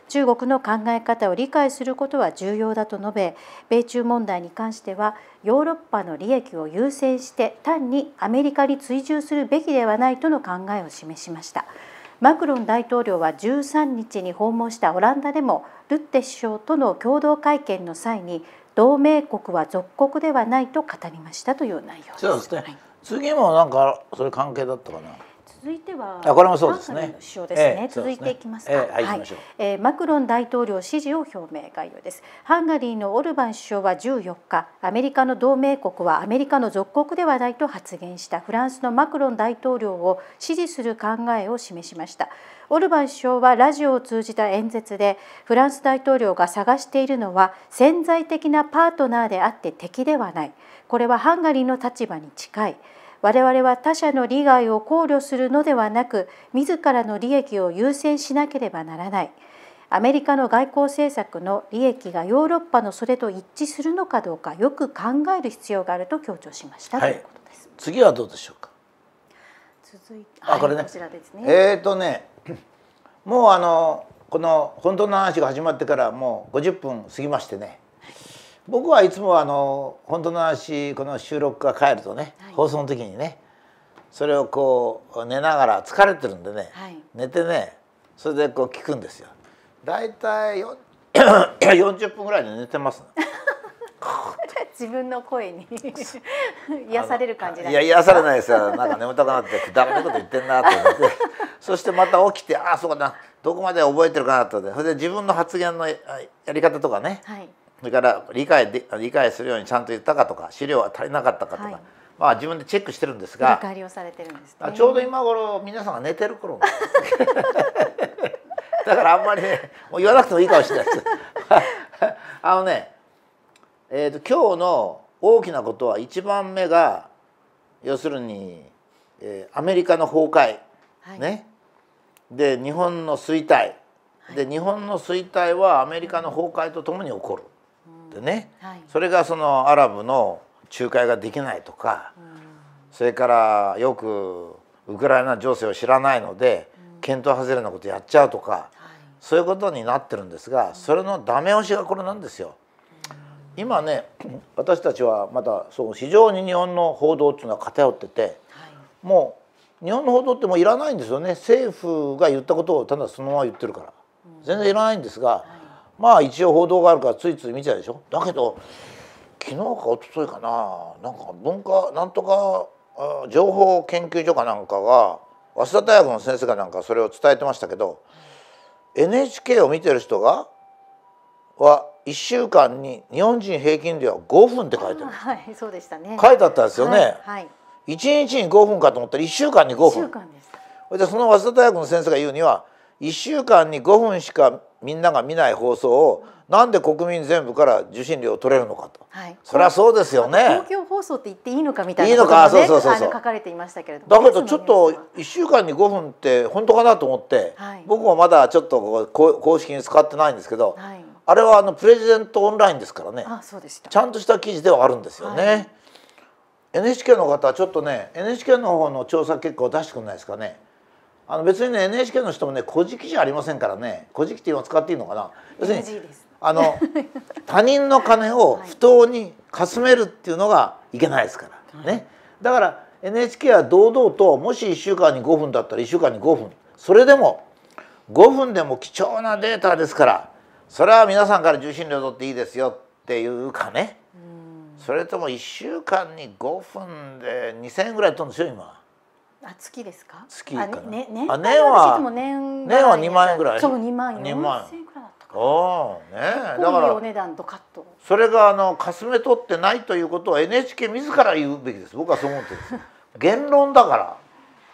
中国の考え方を理解することは重要だと述べ米中問題に関してはヨーロッパの利益を優先して単にアメリカに追従するべきではないとの考えを示しました。マクロン大統領は13日に訪問したオランダでもルッテ首相との共同会見の際に同盟国は属国ではないと語りましたという内容です。そうですね。はい、次もなんかそれ関係だったかな。続いてはあこれもそうですね首相ですね、ええ、続いていきますか、ええ、はい、えー、マクロン大統領支持を表明概要ですハンガリーのオルバン首相は14日アメリカの同盟国はアメリカの属国ではないと発言したフランスのマクロン大統領を支持する考えを示しましたオルバン首相はラジオを通じた演説でフランス大統領が探しているのは潜在的なパートナーであって敵ではないこれはハンガリーの立場に近い我々は他者の利害を考慮するのではなく自らの利益を優先しなければならないアメリカの外交政策の利益がヨーロッパのそれと一致するのかどうかよく考える必要があると強調しました、はい、ということです次はどうでしょうか続いてあ、はい、これねこちらですねえっ、ー、とねもうあのこの本当の話が始まってからもう50分過ぎましてね僕はいつもあの本当の話この収録が帰るとね、はい、放送の時にねそれをこう寝ながら疲れてるんでね、はい、寝てねそれでこう聞くんですよ。だいたい40分ぐらいで寝てます、自分の声に 癒される感じいや癒されないですよなんか眠たくなってくだなこと言ってんなと思って そしてまた起きてああそうかなどこまで覚えてるかなとそれで自分の発言のやり方とかね、はいそれから理解で理解するようにちゃんと言ったかとか資料が足りなかったかとか、はい、まあ自分でチェックしてるんですが、ちょうど今頃皆さんが寝てる頃 だからあんまりねもう言わなくてもいいかもしれないです。あのね、えーと、今日の大きなことは一番目が要するに、えー、アメリカの崩壊、はい、ねで日本の衰退、で日本の衰退はアメリカの崩壊とともに起こる。ってね、はい、それがそのアラブの仲介ができないとか、うん、それからよくウクライナ情勢を知らないので、検討外れなことやっちゃうとか、そういうことになってるんですが、それのダメ押しがこれなんですよ。今ね私たちはまだそう非常に日本の報道っていうのは偏ってて、はい、もう日本の報道ってもういらないんですよね政府が言ったことをただそのまま言ってるから全然いらないんですが、はまあ一応報道があるからついつい見ちゃうでしょだけど昨日か一昨日かななんか文化なんとか情報研究所かなんかが早稲田大学の先生がなんかそれを伝えてましたけど NHK を見てる人がは1週間に日本人平均では5分って書いてる、はい、そうでしたね書いてあったんですよね、はいはい、1日に5分かと思ったら1週間に5分週間でそれでその早稲田大学の先生が言うには1週間に5分しかみんなが見ない放送をなんで国民全部から受信料を取れるのかと、はい、そりゃそうですよね公共放送って言っていいのかみたいなことが、ね、書かれていましたけれどもだけどちょっと1週間に5分って本当かなと思って、はい、僕もまだちょっと公式に使ってないんですけど、はい、あれはあのプレジデントオンラインですからねあそうでしたちゃんとした記事ではあるんですよね、NHK の方はちょっとね NHK の方の調査結果を出してくれないですかねあの別にね NHK の人もね「古事記」じゃありませんからね「古事記」って今使っていいのかな要するにあの 他人の金を不当にかすめるっていうのがいけないですから、ね、だから NHK は堂々ともし1週間に5分だったら1週間に5分それでも5分でも貴重なデータですからそれは皆さんから受信料取っていいですよっていうかねそれとも1週間に5分で2,000円ぐらい取るんですよ今。あ月ですか？月かな。ね年あ年は年は二万円ぐらい。そう二万四万円くらいだったかおねだからお値段とカット。それがあのかすめ取ってないということを NHK 自ら言うべきです。僕はそう思ってるんです。言論だから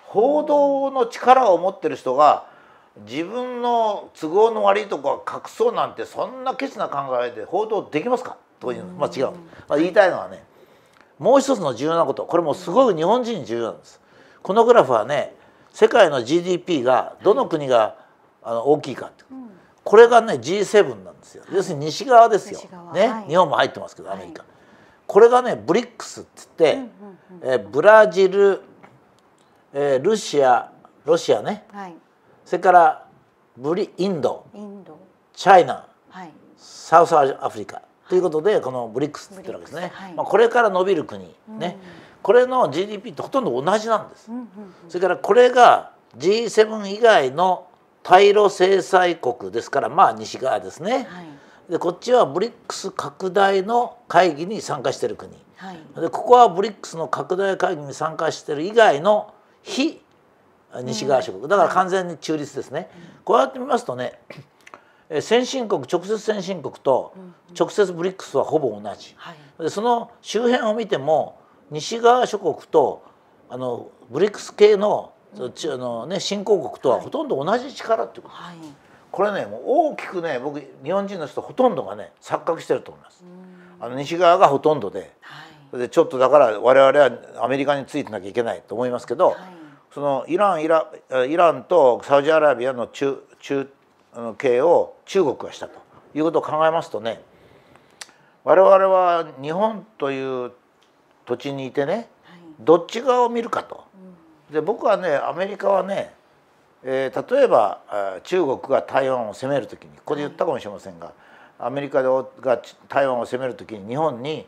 報道の力を持ってる人が自分の都合の悪いとこは隠そうなんてそんなケチな考えで報道できますかというまあ違う。まあ言いたいのはね。もう一つの重要なことこれもすごく日本人に重要なんですこのグラフはね世界の GDP がどの国が、あの大きいかって、これがね G7 なんですよ要するに西側ですよ、ね、はい、日本も入ってますけどアメリカ、はい、これがねブリックスっつって、えブラジル、えー、ルシアロシアね、はい、それからブリインドチャイナ、サウスアフリカということでこのブリックスって言ってるわけですね、まあ、これから伸びる国ね、うんこれの GDP ってほとんど同じなんです。それからこれが G7 以外の対ロ制裁国ですからまあ西側ですね。はい、でこっちは BRICS 拡大の会議に参加してる国、はい、でここは BRICS の拡大会議に参加してる以外の非西側諸国、うん、だから完全に中立ですね、こうやって見ますとね先進国直接先進国と直接 BRICS はほぼ同じ、はい、でその周辺を見ても西側諸国とあのブリックス系の,、うんあのね、新興国とはほとんど同じ力ってことはい、これねもう大きくね僕日本人の人ほとんどがね錯覚してると思います。あの西側がほとんどで,、はい、でちょっとだから我々はアメリカについてなきゃいけないと思いますけど、はい、そのイランイライランとサウジアラビアの中中系を中国がしたということを考えますとね我々は日本という土地にいてね、どっち側を見るかと。で僕はねアメリカはね、えー、例えば中国が台湾を攻める時にここで言ったかもしれませんが、アメリカが台湾を攻める時に日本に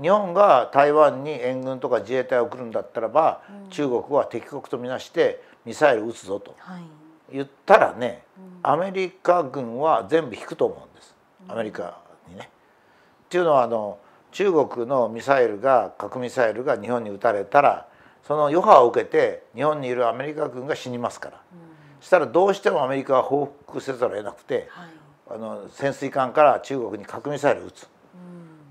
日本が台湾に援軍とか自衛隊を送るんだったらば、うん、中国は敵国と見なしてミサイル撃つぞと、言ったらね、アメリカ軍は全部引くと思うんですアメリカにね。うん、っていうのはあの中国のミサイルが核ミサイルが日本に撃たれたらその余波を受けて日本にいるアメリカ軍が死にますから、うん、したらどうしてもアメリカは報復せざるを得なくて、はい、あの潜水艦から中国に核ミサイルを撃つ、うん、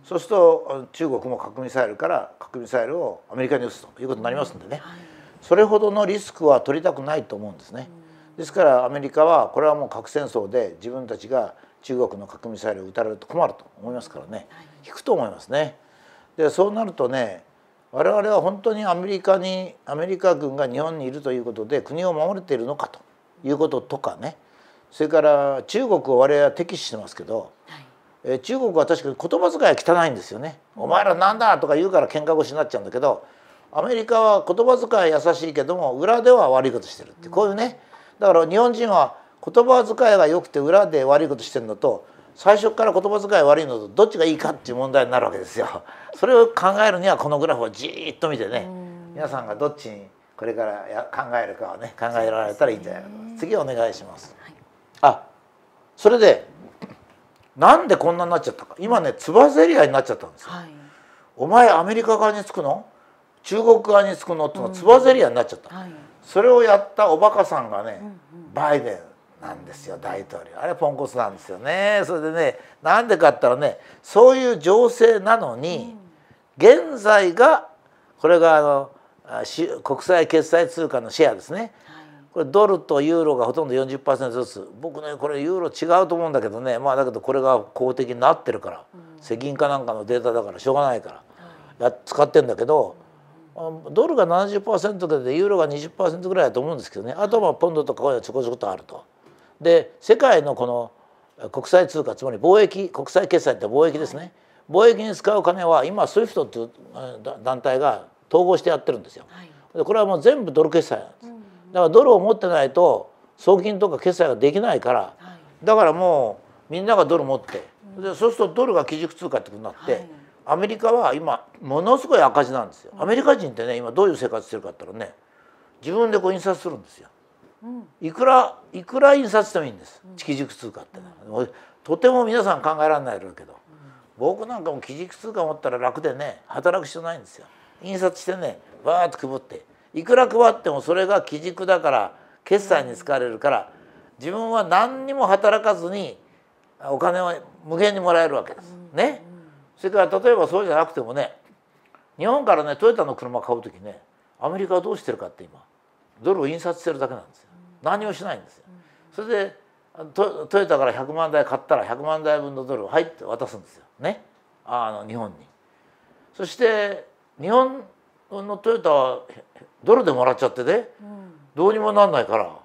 そうすると中国も核ミサイルから核ミサイルをアメリカに撃つということになりますんでね、はい、それほどのリスクは取りたくないと思うんですね。ですからアメリカはこれはもう核戦争で自分たちが中国の核ミサイルを撃たれると困ると思いますからね。はい引くと思いますね。でそうなるとね我々は本当にアメリカにアメリカ軍が日本にいるということで国を守れているのかということとかねそれから中国を我々は敵視してますけど、はい、中国は確かに言葉遣いは汚いんですよね。お前らなんだとか言うから喧嘩腰になっちゃうんだけどアメリカは言葉遣い優しいけども裏では悪いことしてるってこういうねだから日本人は言葉遣いが良くて裏で悪いことしてるのと最初から言葉遣い悪いのとどっちがいいかっていう問題になるわけですよ。それを考えるにはこのグラフをじっと見てね、皆さんがどっちにこれからや考えるかをね考えられたらいいんじゃないかと、次お願いします。はい、あそれでなんでこんなになっちゃったか今ねつばぜり合いになっちゃったんですよ。はい、お前アメリカ側につくの中国側につくのってのつばぜり合いになっちゃった、はい、それをやったおバカさんがね、バイデンなんですよ大統領あれポンコツなんですよねそれでねなんでかって言ったらねそういう情勢なのに、うん、現在がこれがあの国際決済通貨のシェアですね、これドルとユーロがほとんど40%ずつ僕ねこれユーロ違うと思うんだけどねまあだけどこれが公的になってるから、うん、世銀かなんかのデータだからしょうがないから、はい、使ってんだけど、うん、ドルが70%でユーロが20%ぐらいだと思うんですけどねあとはポンドとかこういうのちょこちょことあると。で世界のこの国際通貨つまり貿易国際決済って貿易ですね貿易に使う金は今スイフト t っていう団体が統合してやってるんですよ。でこれはもう全部ドル決済なんです。だからドルを持ってないと送金とか決済ができないから、だからもうみんながドル持ってでそうするとドルが基軸通貨ってことになって、アメリカは今ものすごい赤字なんですよ。アメリカ人ってね今どういう生活してるかって言ったらね自分でこう印刷するんですよ。いくらいくら印刷してもいいんです基軸通貨ってのは、とても皆さん考えられないだろうけど、僕なんかも基軸通貨持ったら楽でね働く必要ないんですよ印刷してねバーッと配っていくら配ってもそれが基軸だから決済に使われるから自分は何にも働かずにお金は無限にもらえるわけです。ね、それから例えばそうじゃなくてもね日本からねトヨタの車買う時ねアメリカはどうしてるかって今ドルを印刷してるだけなんですよ。何もしないんですよ。それでトトヨタから100万台買ったら100万台分のドルを入って渡すんですよねあの日本に。そして日本のトヨタはドルでもらっちゃってね、うん、どうにもなんないから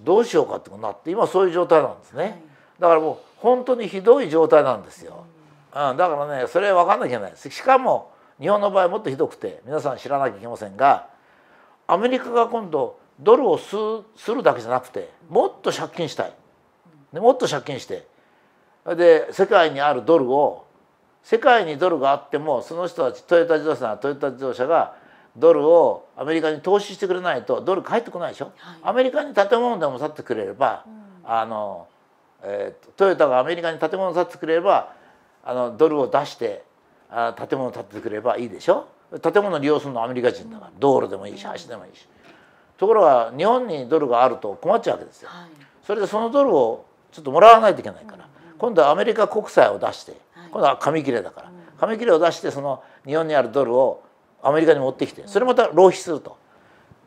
どうしようかってなって今そういう状態なんですね、はい、だからもう本当にひどい状態なんですよ、うん、うん、だからねそれ分かんなきゃいけないですしかも日本の場合もっとひどくて皆さん知らなきゃいけませんがアメリカが今度ドルをすするだけじゃなくてもっと借金したいでもっと借金してで世界にあるドルを世界にドルがあってもその人たちトヨタ自動車ならトヨタ自動車がドルをアメリカに投資してくれないとドル返ってこないでしょ、はい、アメリカに建物でも建ってくれれば、うん、あのえー、トヨタがアメリカに建物を建ててくれればあのドルを出してあ建物を建ててくれればいいでしょ建物利用するのはアメリカ人だから、道路でもいいし橋でもいいし。ところが日本にドルがあると困っちゃうわけですよ、それでそのドルをちょっともらわないといけないから、今度はアメリカ国債を出して、今度は紙切れだから、紙切れを出してその日本にあるドルをアメリカに持ってきてそれまた浪費すると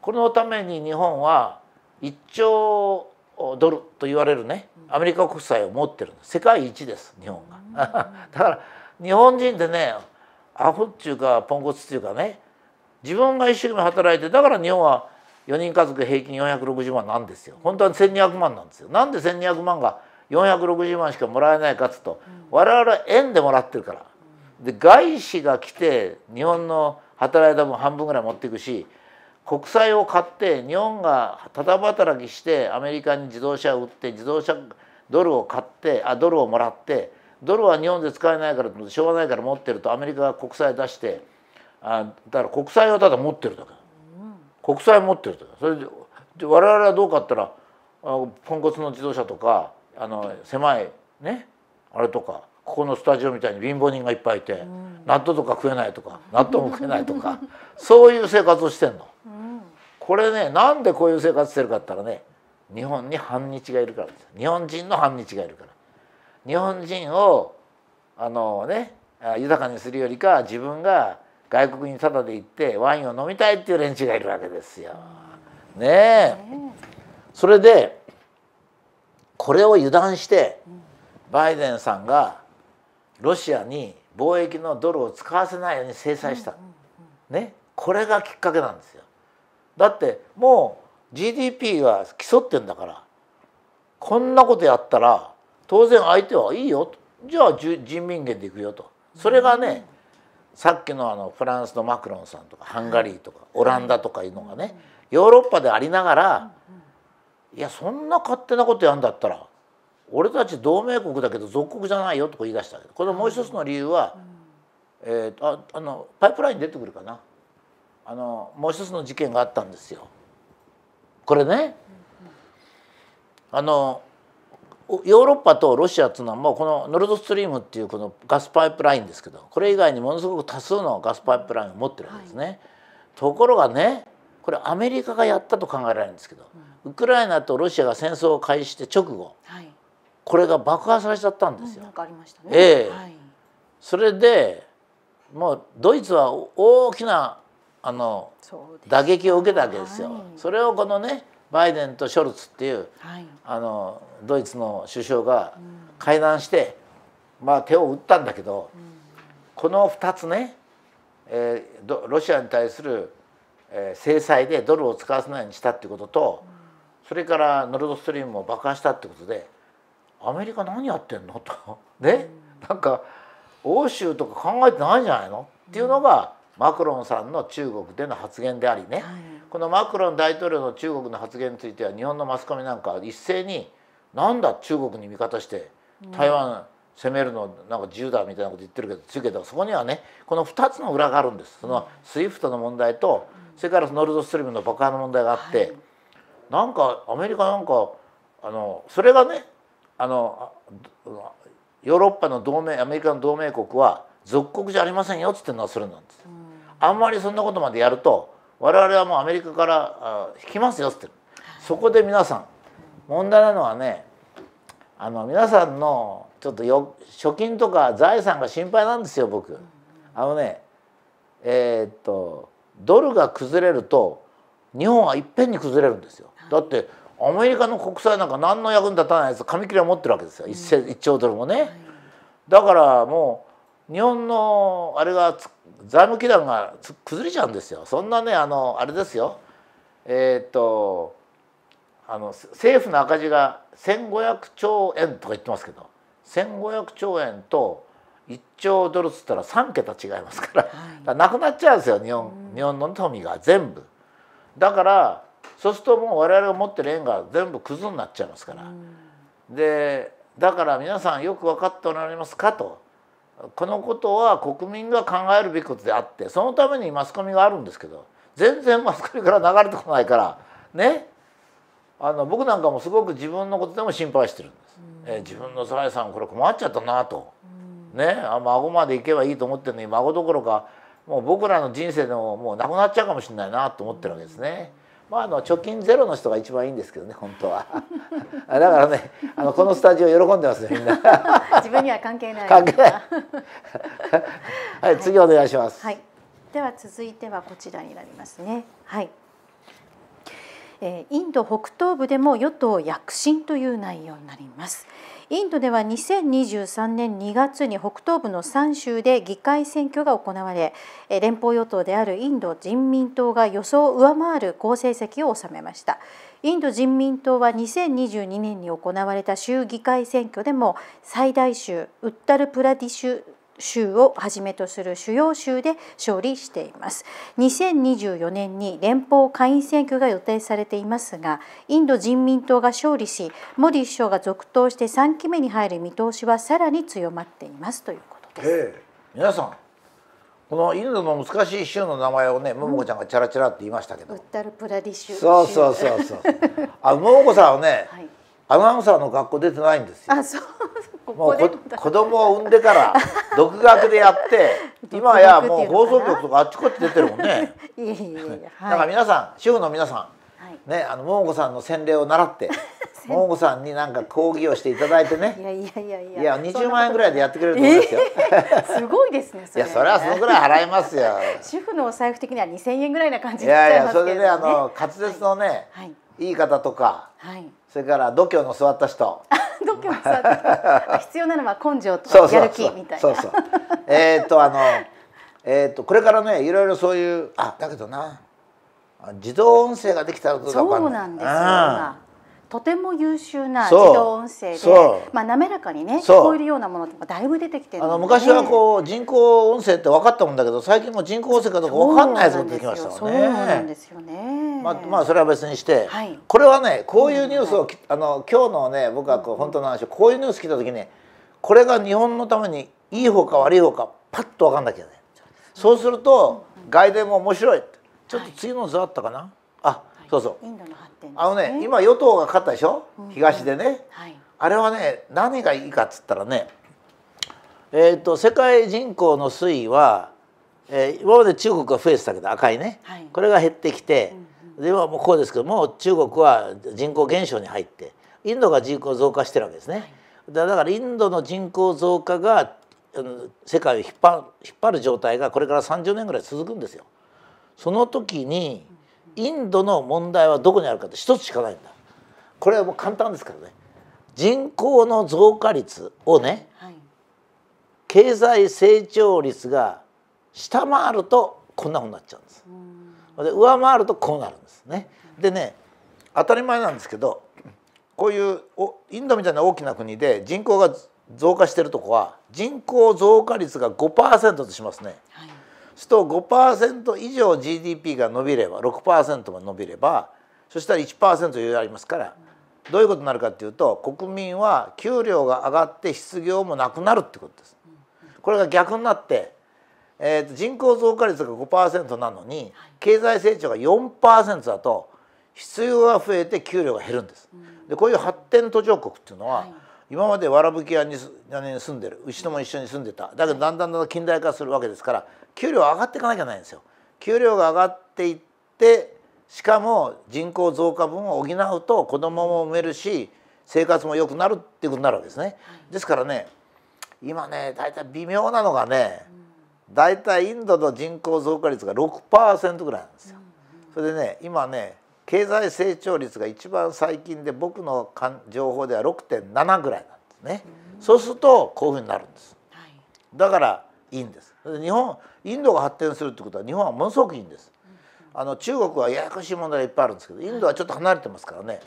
このために日本は1兆ドルと言われるねアメリカ国債を持ってる世界一です日本が だから日本人でねアホっていうかポンコツっていうかね自分が一生懸命働いてだから日本は4人家族平均460万なんですよ本当は1200万なんですよなんで1200万が460万しかもらえないかっつうと、我々は円でもらってるからで外資が来て日本の働いた分半分ぐらい持っていくし国債を買って日本がただ働きしてアメリカに自動車を売って自動車ドルを買ってあドルをもらってドルは日本で使えないからしょうがないから持ってるとアメリカが国債出してあだから国債をただ持ってるだけ。国債持ってるとそれで我々はどうかったらあポンコツの自動車とかあの狭いねあれとかここのスタジオみたいに貧乏人がいっぱいいて、うん、納豆とか食えないとか納豆も食えないとかそういう生活をしてんの。うん、これねなんでこういう生活してるかったらね日本に反日がいるからです日本人の反日がいるから。日本人をあのね豊かにするよりか自分が外国にタダで行ってワインを飲みたいっていう連中がいるわけですよ。ねえ。それでこれを油断してバイデンさんがロシアに貿易のドルを使わせないように制裁した、ね、これがきっかけなんですよ。だってもう GDP は競ってんだからこんなことやったら当然相手はいいよじゃあ人民元でいくよとそれがね、さっきのあのフランスのマクロンさんとかハンガリーとかオランダとかいうのがねヨーロッパでありながらいやそんな勝手なことやんだったら俺たち同盟国だけど属国じゃないよとか言い出したけどこれもう一つの理由はえー、ああのパイプライン出てくるかなあのもう一つの事件があったんですよ。これねあのヨーロッパとロシアっていうのはもうこのノルドストリームっていうこのガスパイプラインですけどこれ以外にものすごく多数のガスパイプラインを持ってるわけですね。はい、ところがねこれアメリカがやったと考えられるんですけど、うん、ウクライナとロシアが戦争を開始して直後、はい、これが爆破されちゃったんですよ。ええそれでもうドイツは大きなあの打撃を受けたわけですよ。それをこのねバイデンとショルツっていう、はい、あのドイツの首相が会談して、まあ、手を打ったんだけど、この2つね、えー、ロシアに対する制裁でドルを使わせないようにしたってことと、それからノルドストリームも爆破したってことでアメリカ何やってんのと ね、うなんか欧州とか考えてないんじゃないのっていうのが、マクロンさんの中国での発言でありね。はいこのマクロン大統領の中国の発言については日本のマスコミなんか一斉になんだ中国に味方して台湾攻めるのなんか自由だみたいなこと言ってるけどついけどそこにはねこの2つの裏があるんですそのスイフトの問題とそれからノルドストリームの爆破の問題があって、なんかアメリカなんかあのそれがねあのヨーロッパの同盟アメリカの同盟国は属国じゃありませんよっつってのはそれなんです。あんまりそんなことまでやると我々はもうアメリカから引きますよってそこで皆さん問題なのはねあの皆さんのちょっとよ貯金とか財産が心配なんですよ僕。あのねえー、っとドルが崩れると日本はいっぺんに崩れるんですよ。だってアメリカの国債なんか何の役に立たないやつ紙切れを持ってるわけですよ、うん、1, 兆ドルもね、だからもう日本のあれが財務基団が崩れちゃうんですよそんなねあのあれですよえー、っとあの政府の赤字が1,500兆円とか言ってますけど1,500兆円と1兆ドルっつったら3桁違いますからはい、らなくなっちゃうんですよ日本日本の富が全部。だからそうするともう我々が持ってる円が全部クズになっちゃいますから。でだから皆さんよく分かっておられますかとこのことは国民が考えるべきことであってそのためにマスコミがあるんですけど全然マスコミから流れてこないからねあの僕なんかもすごく自分のことでも心配してるんです、うん、え自分の財産これ困っちゃったなと、うん、ねあ孫まで行けばいいと思ってるのに孫どころかもう僕らの人生でももうなくなっちゃうかもしれないなと思ってるわけですね。うんまあ、あの貯金ゼロの人が一番いいんですけどね本当は だからねあのこのスタジオ喜んでますねみんな 自分には関係ない関係ない はい、次お願いします、はい、では続いてはこちらになりますねはい、えー、インド北東部でも与党躍進という内容になりますインドでは2023年2月に北東部の3州で議会選挙が行われ連邦与党であるインド人民党が予想を上回る好成績を収めましたインド人民党は2022年に行われた州議会選挙でも最大州ウッタルプラディシュ州をはじめとする主要州で勝利しています2024年に連邦下院選挙が予定されていますがインド人民党が勝利しモディ首相が続投して3期目に入る見通しはさらに強まっていますということです、皆さんこのインドの難しい州の名前をね、ももこちゃんがチャラチャラって言いましたけど。ウッタルプラディ州。そうそうそうそう。あ、ももこさんはね、はい、アナウンサーの学校出てないんですよ。あそうもう子供を産んでから 独学でやって今やもう放送局とかあっちこっち出てるもんね。いやいやいだから皆さん主婦の皆さん、はい、ねあの桃子さんの洗礼を習って。桃 子さんになんか講義をしていただいてね。いやいやいやいや。いや二十万円ぐらいでやってくれると思いますよ。すごいですね。いやそれはそのぐらい払いますよ。主婦のお財布的には二千円ぐらいな感じいやいやそれでねあの滑舌のね、い、い方とか、はい、それから度胸の座った人 度胸の座った人必要なのは根性とやる気みたいなそうそうえっとあの えー、っとこれからねいろいろそういうあだけどな自動音声ができたらどうか分かんないそうなんですよ、うんとても優秀な自動音声で、まあ、滑らかにね聞こえるようなものとかだいぶ出てきてる、ね、あの昔はこう人工音声って分かったもんだけど最近も人工音声かどうか分かんないやつが出てきましたもんね。そうなんですよね、まあ、まあそれは別にして、はい、これはねこういうニュースを、うん、あの今日のね僕はこう本当の話こういうニュース聞いた時にこれが日本のためにいい方か悪い方かパッと分かんなきゃね。そうすると、外伝も面白いちょっと次の図あったかな、はい、あ、そうそう、インドの発ね、あのね今与党が勝ったでしょ、うん、東でね、はい、あれはね何がいいかっつったらねえーと、世界人口の推移は、えー、今まで中国が増えてたけど赤いね、はい、これが減ってきて、うんで今もうこうですけども中国は人口減少に入ってインドが人口増加してるわけですね。だ、はい、だからインドの人口増加が世界を引っ張る状態がこれから30年ぐらい続くんですよ。その時にインドの問題はどこにあるかって一つしかないんだこれはもう簡単ですからね人口の増加率をね、はい、経済成長率が下回るとこんなふうになっちゃうんですんで上回るとこうなるんですねでね当たり前なんですけどこういうインドみたいな大きな国で人口が増加してるとこは人口増加率が5%としますね、はい、すると5%以上 GDP が伸びれば6%も伸びればそしたら1%余裕ありますからどういうことになるかっていうと国民は給料が上がって失業もなくなるってことです。これが逆になってえー、と人口増加率が5%なのに経済成長が4%だと必要が増えて給料が減るんです。でこういう発展途上国っていうのは今までわらぶき屋に住んでる牛とも一緒に住んでただけどだんだんだんだん近代化するわけですから給料上がっていかなきゃないんですよ。給料が上がっていってしかも人口増加分を補うと子供も産めるし生活も良くなるっていうことになるわけですね。ですからね今ね大体微妙なのがね大体インドの人口増加率が6%ぐらいなんですよ。それでね今ね経済成長率が一番最近で僕の情報では6.7ぐらいなんですね、うん、そうするとこういうふうになるんです、はい、だからいいんです日本インドが発展するってことは日本はものすごくいいんです、うん、あの中国はややこしい問題がいっぱいあるんですけどインドはちょっと離れてますからね、はい、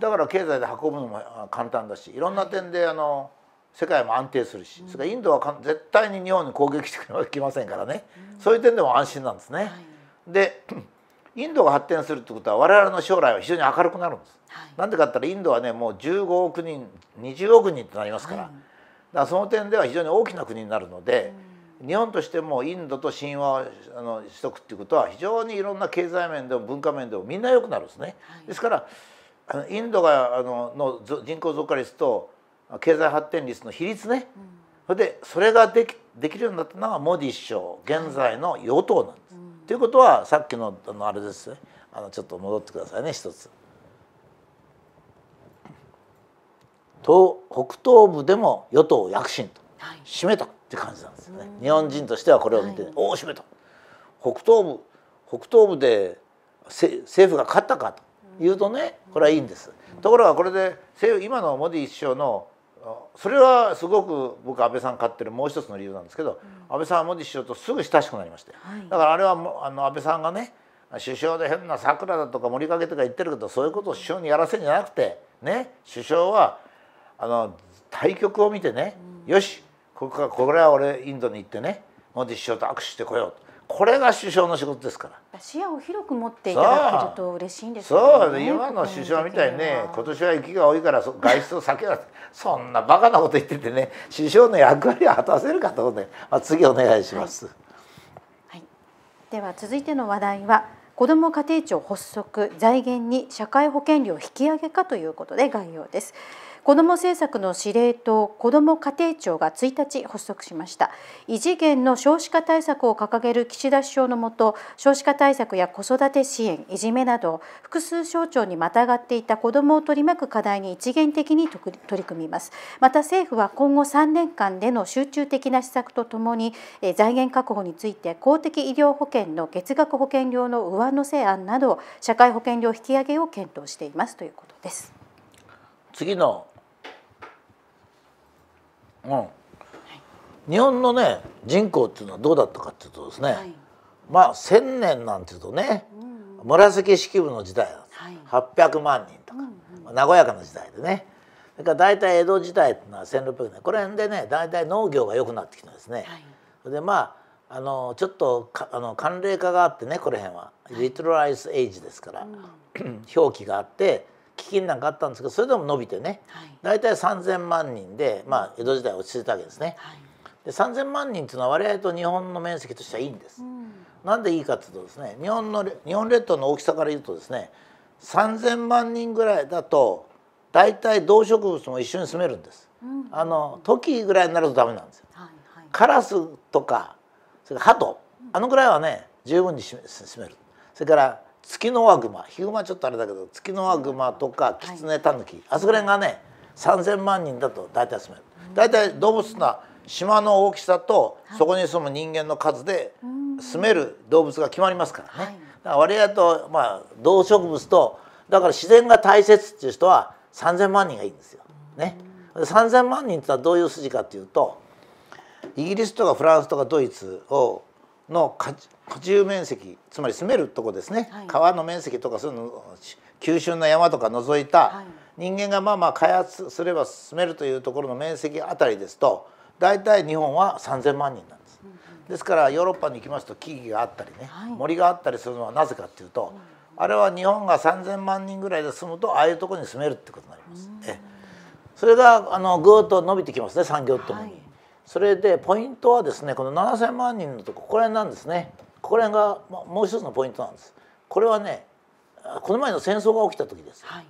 だから経済で運ぶのも簡単だしいろんな点であの世界も安定するし、うん、それからインドは絶対に日本に攻撃してきませんからね、そういう点でも安心なんですね。でインドが発展するってことは我々の将来は非常に明るくなるんです。はい、なんでかったらインドはねもう15億人20億人となりますから、はい、だからその点では非常に大きな国になるので、うん、日本としてもインドと親和をあのしとくっていうことは非常にいろんな経済面でも文化面でもみんな良くなるんですね。はい、ですからインドがあのの人口増加率と経済発展率の比率ね、うん、それでそれができできるようになったのがモディ首相現在の与党なんです。うんということはさっきのあのあれですねあのちょっと戻ってくださいね一つ。東北東部でも与党躍進と、はい、締めたって感じなんですよね日本人としてはこれを見て、はい、おお締めた北東部北東部で政府が勝ったかというとねこれはいいんですところがこれで今のモディ首相のそれはすごく僕安倍さん勝ってるもう一つの理由なんですけど、うん、安倍さんはモディ首相とすぐ親しくなりまして、はい、だからあれはあの安倍さんがね首相で変な桜だとか森陰とか言ってるけどそういうことを首相にやらせるんじゃなくてね首相はあの対局を見てね、うん、よしここからこれは俺インドに行ってねモディ首相と握手してこようとこれが首相の仕事ですから視野を広く持っていただけると嬉しいんですよねそう今の首相みたいにね今年は雪が多いから外出を避けはそんなバカなこと言っててね首相の役割を果たせるかと思うので、まあ、次お願いします、はい、はい、では続いての話題は子ども家庭庁発足財源に社会保険料引き上げかということで概要です。子ども政策の司令塔子ども家庭庁が1日発足しました異次元の少子化対策を掲げる岸田首相のもと少子化対策や子育て支援いじめなど複数省庁にまたがっていた子どもを取り巻く課題に一元的に取り組みますまた政府は今後3年間での集中的な施策とともに財源確保について公的医療保険の月額保険料の上乗せ案など社会保険料引き上げを検討していますということです次のうんはい、日本のね人口っていうのはどうだったかっていうとですね、はい、まあ1,000年なんていうとね、うん、紫式部の時代は800万人とか、うんうん、和やかな時代でねそれから大体江戸時代っていうのは1600年これでね大体農業が良くなってきたんですね。はい、でまああのちょっとあの寒冷化があってねこの辺はリトライスエイジですから、うん、表記があって基金なんかあったんですけどそれでも伸びてね、はい、大体3,000万人で、まあ、江戸時代落ち着いたわけですね。はい、で3,000万人というのは割合と日本の面積としてはいいんです。うん、なんでいいかというとですね日本の日本列島の大きさから言うとですね3,000万人ぐらいだと大体動植物も一緒に住めるんです。あの時ぐらいになるとダメなんですよ。はいはい、カラスとかそれからハトあのぐらいはね十分に住める。それからツキノワグマヒグマちょっとあれだけどツキノワグマとかキツネタヌキあそこら辺がね3,000万人だと大体住める。大体動物な島の大きさとそこに住む人間の数で住める動物が決まりますからね。だから割合とまあ動植物とだから自然が大切っていう人は3,000万人がいいんですよ。ね。3,000万人ってのはどういう筋かっていうとイギリスとかフランスとかドイツをの自由面積つまり住めるとこですね、はい、川の面積とかそういうの急峻な山とか除いた、人間がまあまあ開発すれば住めるというところの面積あたりですと大体日本は3,000万人なんです。ですからヨーロッパに行きますと木々があったりね、森があったりするのはなぜかっていうと、あれは日本が3,000万人ぐらいで住むとああいうところに住めるってことになります。えそれがあのぐっと伸びてきますね産業ともに。それでポイントはですねこの7,000万人のとここら辺なんですね。ここら辺がもう一つのポイントなんです。これはねこの前の戦争が起きた時です。はい、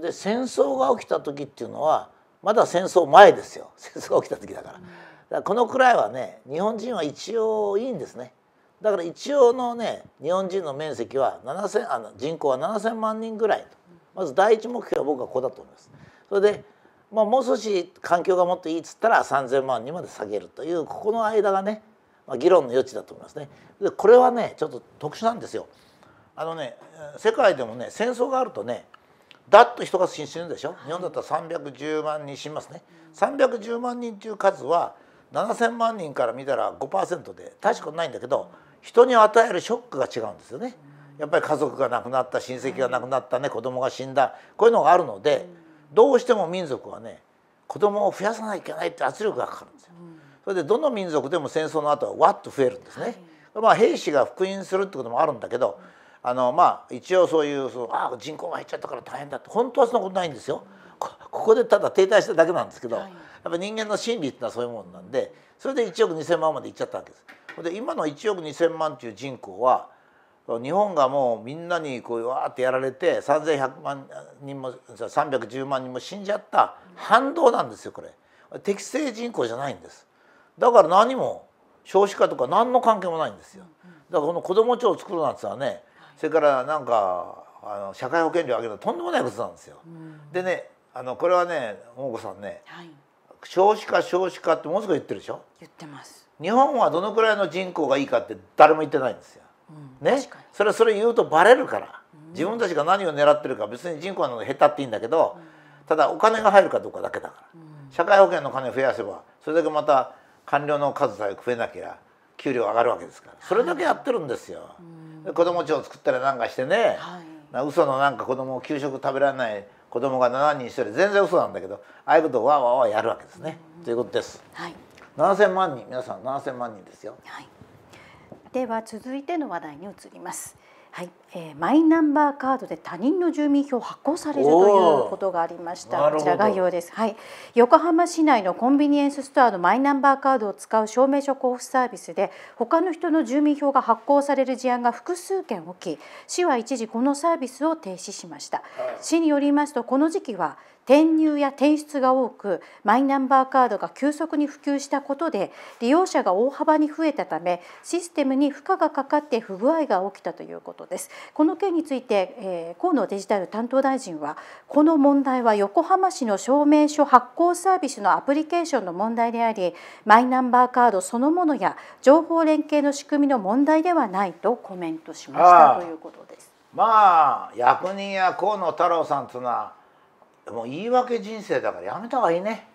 で戦争が起きた時っていうのはまだ戦争前ですよ 戦争が起きた時だから。うん、からこのくらいはね日本人は一応いいんですね。だから一応のね日本人の面積は7,000あの人口は7,000万人ぐらいとまず第一目標は僕はここだと思います。それで、まあ、もう少し環境がもっといいっつったら3,000万にまで下げるというここの間がねまあ、議論の余地だと思いますね。でこれはねちょっと特殊なんですよ。あのね世界でもね戦争があるとねだっと人が死ぬでしょ日本だったら310万人死にますね。310万人いう数は7,000万人から見たら5%で大したことないんだけど人に与えるショックが違うんですよね。やっぱり家族が亡くなった親戚が亡くなったね子供が死んだこういうのがあるのでどうしても民族はね子供を増やさなきゃいけないって圧力がかかるんですよ。それでどの民族でも戦争の後はわっと増えるんですね。はい、まあ、兵士が復員するってこともあるんだけど、あのまあ一応そういうそのあ人口が減っちゃったから大変だって本当はそんなことないんですよ。ここでただ停滞しただけなんですけど、やっぱ人間の心理っていうのはそういうもんなんでそれで1億2,000万までいっちゃったわけです。で今の1億2,000万という人口は日本がもうみんなにこうわーってやられて3,100万人も310万人も死んじゃった反動なんですよこれ。適正人口じゃないんです。だから何も少子化とか何の関係もないんですよ。だからこの子ども庁を作るなんてのはねそれからなんかあの社会保険料上げるのとんでもないことなんですよ。でねあのこれはね桃子さんね、はい、少子化少子化ってもうすぐ言ってるでしょ言ってます日本はどのくらいの人口がいいかって誰も言ってないんですよ。うん、ね、それそれ言うとバレるから、うん、自分たちが何を狙ってるか別に人口なの減ったっていいんだけど、うん、ただお金が入るかどうかだけだから、社会保険の金を増やせばそれだけまた官僚の数さえ増えなきゃ給料上がるわけですからそれだけやってるんですよ。はい、子供庁作ったりなんかしてね、はい、嘘のなんか子供給食食べられない子供が7人1人全然嘘なんだけどああいうことをわわわやるわけですね。ということです。はい、7 0万人皆さん7 0 0 0万人ですよ。はい、では続いての話題に移ります。はい、えー、マイナンバーカードで他人の住民票発行されるということがありました。こちら概要です。はい、横浜市内のコンビニエンスストアのマイナンバーカードを使う証明書交付サービスで、他の人の住民票が発行される事案が複数件起き、市は一時このサービスを停止しました。市によりますとこの時期は転入や転出が多くマイナンバーカードが急速に普及したことで利用者が大幅に増えたためシステムに負荷がかかって不具合が起きたということですこの件について、えー、河野デジタル担当大臣はこの問題は横浜市の証明書発行サービスのアプリケーションの問題でありマイナンバーカードそのものや情報連携の仕組みの問題ではないとコメントしましたということですまあ役人や河野太郎さんというのはもう言い訳人生だからやめた方がいいね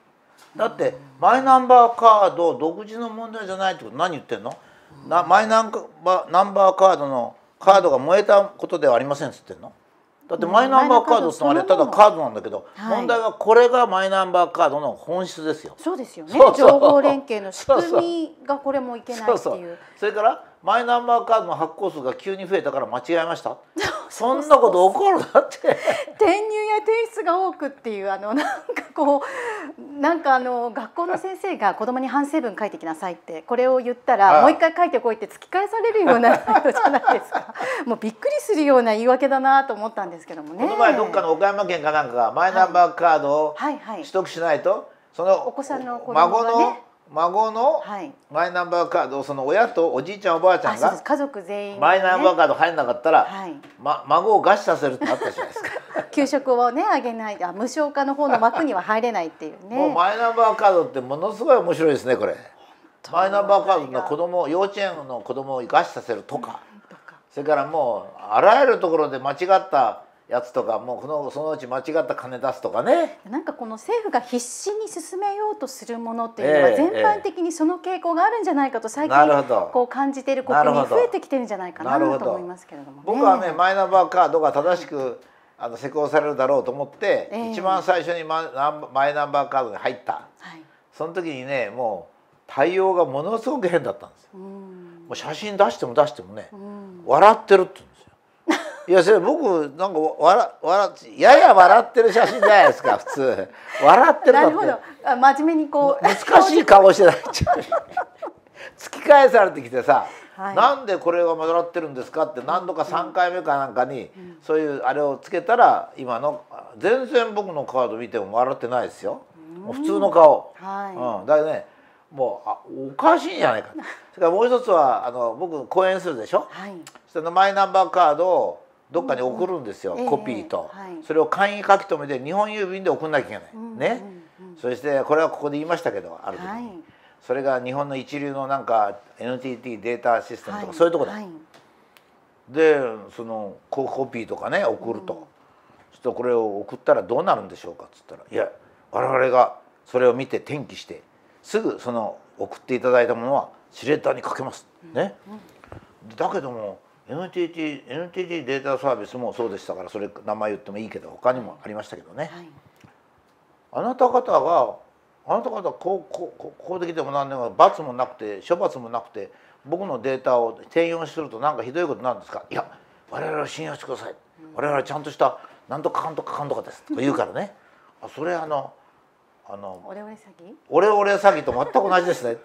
だってマイナンバーカード独自の問題じゃないってこと何言ってんの、なマイナンバナンバーカードのカードが燃えたことではありませんっつってんのだってマイナンバーカードってあれただカードなんだけど、問題はこれがマイナンバーカードの本質ですよ。そうですよね。情報連携の仕組みがこれもいけないっていう。そうそうそれからマイナンバーカードの発行数が急に増えたから間違えました。そんなこと起こるなって転入や転出が多くっていうあのなんかこうなんかあの学校の先生が子供に反省文書いてきなさいってこれを言ったらもう一回書いてこいって突き返されるような態度じゃないですかもうびっくりするような言い訳だなと思ったんですけどもねこの前どっかの岡山県かなんかがマイナンバーカードを取得しないと、そのお子さんの子供が、ね、孫の孫のマイナンバーカードをその親とおじいちゃんおばあちゃんが家族全員マイナンバーカード入んなかったら、ま、孫を餓死させるってあったじゃないですか 給食をねあげないあ無償化の方の枠には入れないっていうねもうマイナンバーカードってものすごい面白いですねこれマイナンバーカードの子供幼稚園の子供を餓死させるとか、とかそれからもうあらゆるところで間違ったやつとかもうこのそのうち間違った金出すとかねなんかこの政府が必死に進めようとするものっていうのは全般的にその傾向があるんじゃないかと最近こう感じている国民増えてきてるんじゃないかなと思いますけれども、ね、僕はねマイナンバーカードが正しくあの施行されるだろうと思って、一番最初にマイナンバーカードに入った、はい、その時にねもう対応がものすごく変だったんですよ。もう写真出しても出してもね、笑ってるっていやそれ僕なんか笑笑やや笑ってる写真じゃないですか普通笑ってるなるほどあ真面目にこう難しい顔してない突き返されてきてさ、はい、なんでこれが笑ってるんですかって何度か三回目かなんかに、そういうあれをつけたら今の全然僕のカード見ても笑ってないですよ、うん、普通の顔、はいうん、だよねもうあおかしいんじゃないかそれ からもう一つはあの僕講演するでしょ、はい、そのマイナンバーカードをどっかに送るんですよ、コピーと、それを簡易書き留めで日本郵便で送んなきゃいけない、ね、そしてこれはここで言いましたけどある時に、それが日本の一流のなんか NTT データシステムとか、そういうとこだ、でそのコピーとかね送ると、ちょっとこれを送ったらどうなるんでしょうかっつったらいや我々がそれを見て転記してすぐその送っていただいたものは司令ーにかけます、ねだけども NTT, NTT データサービスもそうでしたからそれ名前言ってもいいけど他にもありましたけどね、はい、あなた方があなた方こうこうこうできても何でも罰もなくて処罰もなくて僕のデータを転用すると何かひどいことなんですかいや我々は信用してください、我々はちゃんとした何とかかんとかかんとかですと言うからねあそれあのあのオレオレ詐欺オレオレ詐欺と全く同じですね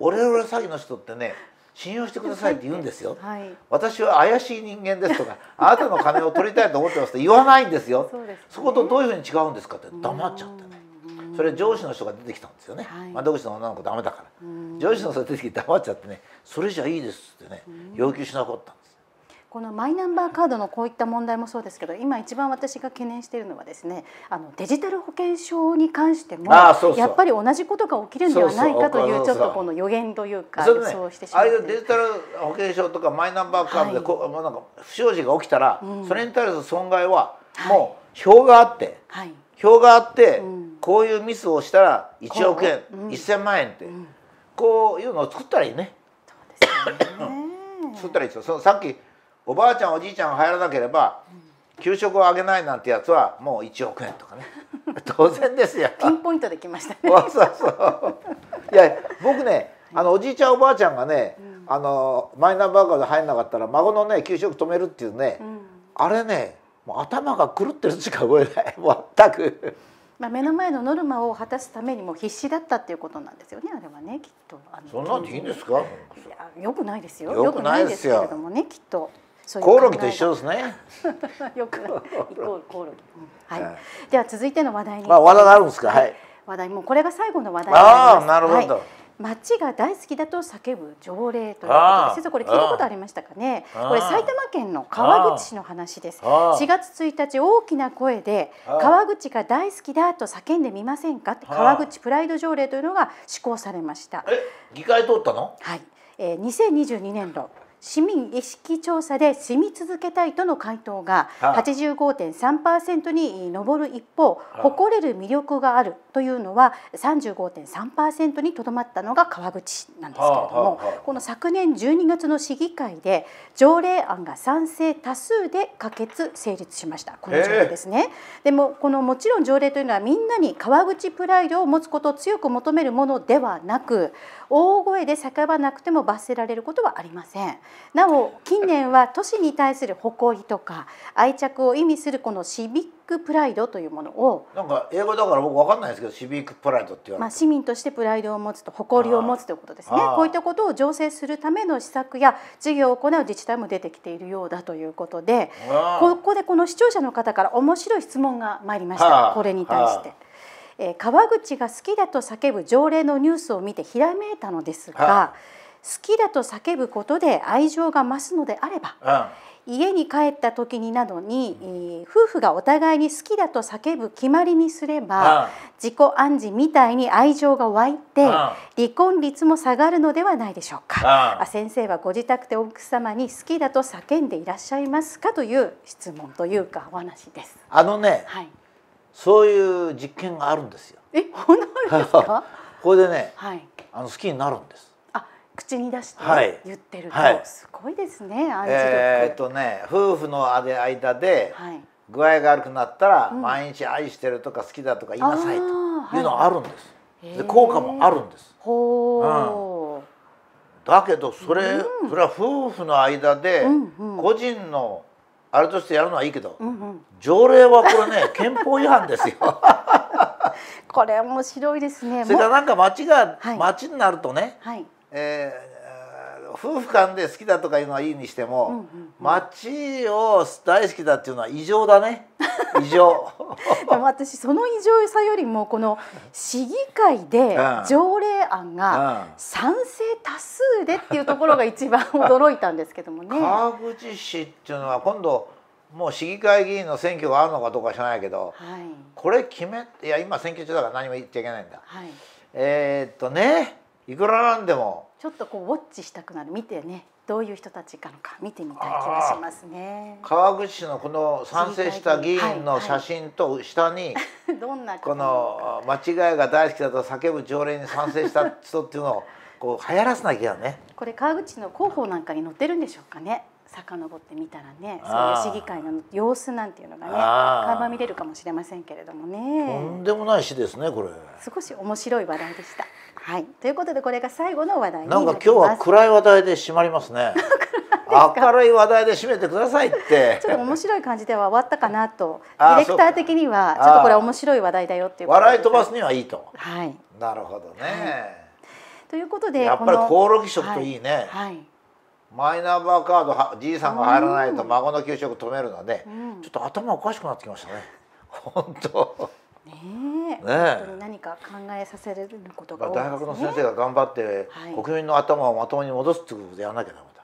オレオレ詐欺の人ってね信用してくださいって言うんですよ、はい、私は怪しい人間ですとか あなたの金を取りたいと思ってますって言わないんですよそ、ね、そことどういうふうに違うんですかって黙っちゃってねそれ上司の人が出てきたんですよね、はい、窓口の女の子ダメだから上司の人が出てきて黙っちゃってねそれじゃいいですってね要求しなかったんですこのマイナンバーカードのこういった問題もそうですけど今一番私が懸念しているのはですねあのデジタル保険証に関してもやっぱり同じことが起きるんではないかというちょっとこの予言というか、ね、してしまああいうデジタル保険証とかマイナンバーカードでこ、はい、なんか不祥事が起きたら、うん、それに対する損害はもう票があって、はい、があって、うん、こういうミスをしたら1億円、うん、1000万円って、うん、こういうのを作ったらいいね。そうですね作ったらいいですよそのさっきおばあちゃんおじいちゃんが入らなければ給食をあげないなんてやつはもう1億円とかね 当然ですよピンポイントできましたね そうそういや僕ねあのおじいちゃんおばあちゃんがね、うん、あのマイナンバーカード入んなかったら孫のね給食止めるっていうね、うん、あれねもう頭が狂ってるしか覚えない 全く。まあ、目の前のノルマを果たすためにも必死だったっていうことなんですよねあれはねきっとそんなんでいいんですかいやよくないですよよくないですけれどもねきっとコオロギと一緒ですね。よくコオロギ。はい。では続いての話題に。まあ話題があるんですか。はい。話題もうこれが最後の話題になります。ああなるほど。はい街が大好きだと叫ぶ条例ということで先生これ聞いたことありましたかねこれ埼玉県の川口市の話です4月1日大きな声で川口が大好きだと叫んでみませんかって川口プライド条例というのが施行されましたえ議会通ったのはい、えー、2022年度市民意識調査で住み続けたいとの回答が85.3%に上る一方誇れる魅力があるというのは35.3%にとどまったのが川口なんですけれどもこの昨年12月の市議会で条例案が賛成多数で可決成立しましたこの条例ですね。でもこのもちろん条例というのはみんなに川口プライドを持つことを強く求めるものではなく大声で叫ばなくても罰せられることはありませんなお近年は都市に対する誇りとか愛着を意味するこのシビックプライドというものをなんか英語だから僕分かんないですけどシビックプライドって言われまあ、市民としてプライドを持つと誇りを持つということですねこういったことを醸成するための施策や事業を行う自治体も出てきているようだということでここでこの視聴者の方から面白い質問が参りましたこれに対して。え川口が好きだと叫ぶ条例のニュースを見てひらめいたのですが、好きだと叫ぶことで愛情が増すのであれば、家に帰った時になどに、夫婦がお互いに好きだと叫ぶ決まりにすれば、自己暗示みたいに愛情が湧いて、離婚率も下がるのではないでしょうか、あ先生はご自宅で奥様に好きだと叫んでいらっしゃいますかという質問というかお話です。あのね、はいそういう実験があるんですよ。え、本当ですか？これでね、はい、あの好きになるんです。あ、口に出して言ってると、はい、すごいですね。はい、えっとね、夫婦の間で具合が悪くなったら、うん、毎日愛してるとか好きだとか言いなさいというのはあるんです。はい、で効果もあるんです。ほうん。だけどそれ、うん、それは夫婦の間で個人の、あれとしてやるのはいいけど、うんうん、条例はこれね 憲法違反ですよ これ面白いですねそれからなんか町が、はい、町になるとね、はい、えー夫婦間で好きだとかいうのはいいにしても、街を大好きだっていうのは異常だね 異常でも私その異常さよりもこの市議会で条例案が賛成多数でっていうところが一番驚いたんですけどもね。川口市っていうのは今度もう市議会議員の選挙があるのかどうか知らないけど、はい、これ決めいや今選挙中だから何も言っちゃいけないんだ、はい、えっとねいくらなんでもちょっとこうウォッチしたくなる見てねどういう人たちかのか見てみたい気がしますね川口市のこの賛成した議員の写真と下に、どんなこの間違いが大好きだと叫ぶ条例に賛成した人っていうのをこう流行らせなきゃねこれ川口の広報なんかに載ってるんでしょうかね遡ってみたらねそういう市議会の様子なんていうのがね看板見れるかもしれませんけれどもねとんでもない市ですねこれ少し面白い話題でしたはい、ということでこれが最後の話題なんか今日は暗い話題で締まりますね。明るい話題で締めてくださいってちょっと面白い感じでは終わったかなとディレクター的にはちょっとこれ面白い話題だよっていう笑い飛ばすにはいいと、はい、なるほどね、はい、ということでやっぱりコオロギ食といいね、はい、はい、マイナンバーカードはじいさんが入らないと孫の給食止めるので、うん、ちょっと頭おかしくなってきましたね本当。ねえ、本当に何か考えさせることが、ね、大学の先生が頑張って、国民の頭をまともに戻すってことでやらなきゃダメだ。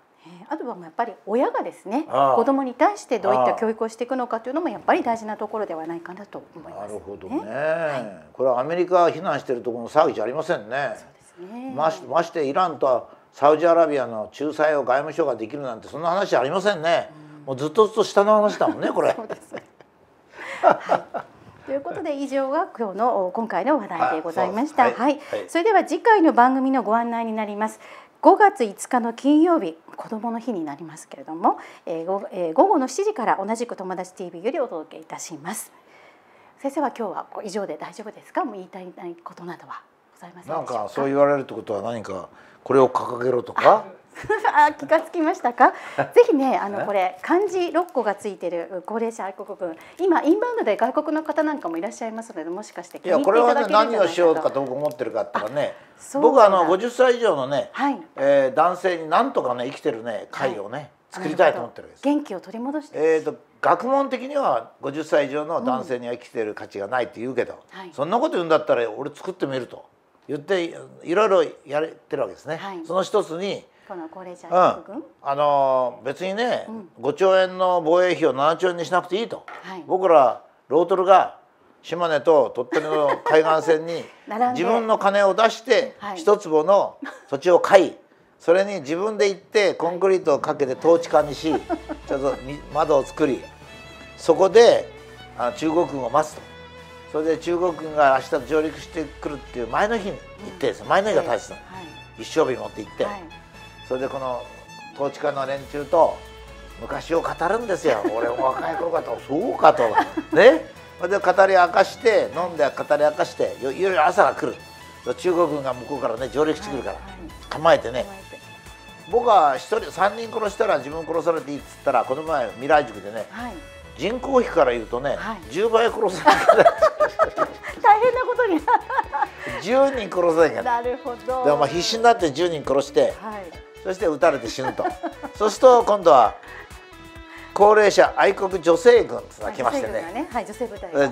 あとはやっぱり親がですね子どもに対してどういった教育をしていくのかというのもやっぱり大事なところではないかなと思います、ね、なるほどね、はい、これはアメリカ避難しているところの騒ぎじゃありませんね。そうですねましましてイランとサウジアラビアの仲裁を外務省ができるなんてそんな話ありませんね。うん、もうずっとずっと下の話だもんねこれ。そうです、はいということで以上が今日の今回の話題でございました。はい、はいはいそれでは次回の番組のご案内になります。5月5日の金曜日子どもの日になりますけれども、えーえー、午後の7時から同じく友達 TV よりお届けいたします先生は今日は以上で大丈夫ですかもう言いたいことなどはございませんなんかそう言われるってことは何かこれを掲げろとか あ気が付きましたか ぜひねあのこれ漢字6個がついてる高齢者愛国軍今インバウンドで外国の方なんかもいらっしゃいますのでもしかして気に入っていただけるんじゃないかといやこれは、ね、何をしようかと思ってるかっていうかね僕あの50歳以上のね、はい、えー、男性になんとかね生きてるね会をね、はい、作りたいと思ってるんです元気を取り戻してえーと、学問的には50歳以上の男性には生きてる価値がないって言うけど、うんはい、そんなこと言うんだったら俺作ってみると言っていろいろやれてるわけですね、その一つにこの高齢者うん、あの別にね、うん、5兆円の防衛費を7兆円にしなくていいと、はい、僕らロートルが島根と鳥取の海岸線に 自分の金を出して一坪の土地を買い それに自分で行ってコンクリートをかけて統治下にし ちょっと窓を作りそこであ中国軍を待つとそれで中国軍が明日上陸してくるっていう前の日に行ってです、前の日が大切なの、はい、一生日持って行って。はいそれでこの統治下の連中と昔を語るんですよ 俺も若い頃かとそうかとねそれで語り明かして飲んで語り明かしていよいよ朝が来る中国軍が向こうからね上陸してくるから、構えてね僕は一人3人殺したら自分殺されていいっつったらこの前未来塾でね、はい、人口比から言うとね、はい、10倍殺さない 大変なことに10 人殺さないななるほどでも必死になって10人殺して、はいそして撃たれて死ぬと そうすると今度は高齢者愛国女性軍が来ましてね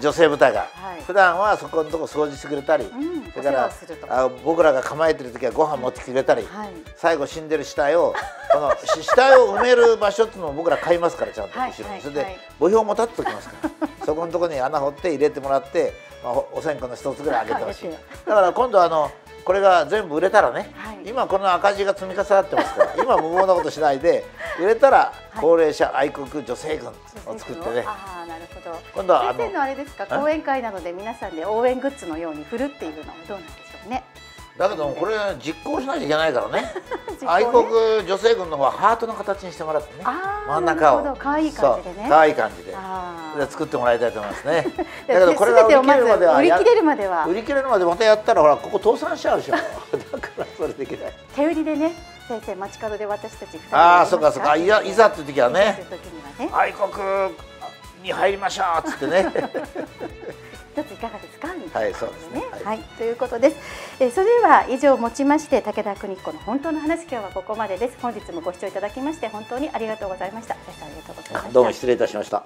女性部隊がはい、普段はそこのとこ掃除してくれたり、うん、それからあ僕らが構えてる時はご飯持ってきてくれたり、うんはい、最後死んでる死体をこの死体を埋める場所っていうのを僕ら買いますからちゃんと後ろに、はい、それで墓標も立っておきますから そこのとこに穴掘って入れてもらって、まあ、お線香の一つぐらいあげてほしい。だから今度あのこれが全部売れたらね、はい、今この赤字が積み重なってますから 今無謀なことしないで売れたら高齢者愛国女性軍を作ってね、はい、ああなるほど今度は先生のあれですか講演会などで皆さんで応援グッズのように振るっていうのはどうなんでしょうねだけどこれ実行しないといけないからね ね、愛国女性軍の方はハートの形にしてもらってね真ん中を可愛い感じでね可愛い感じで作ってもらいたいと思いますね だけどこれが売り切れるまでは売り切れるまでは売り切れるまでまたやったらほらここ倒産しちゃうでしょ だからそれできない手売りでね先生街角で私たちああそうかそうかいやいざっていう時はね、ね、愛国に入りましょうっつってね一ついかがですか、はい、そうですね、はい、はい、ということです、えー、それでは以上をもちまして武田邦彦の本当の話今日はここまでです本日もご視聴いただきまして本当にありがとうございましたどうも失礼いたしました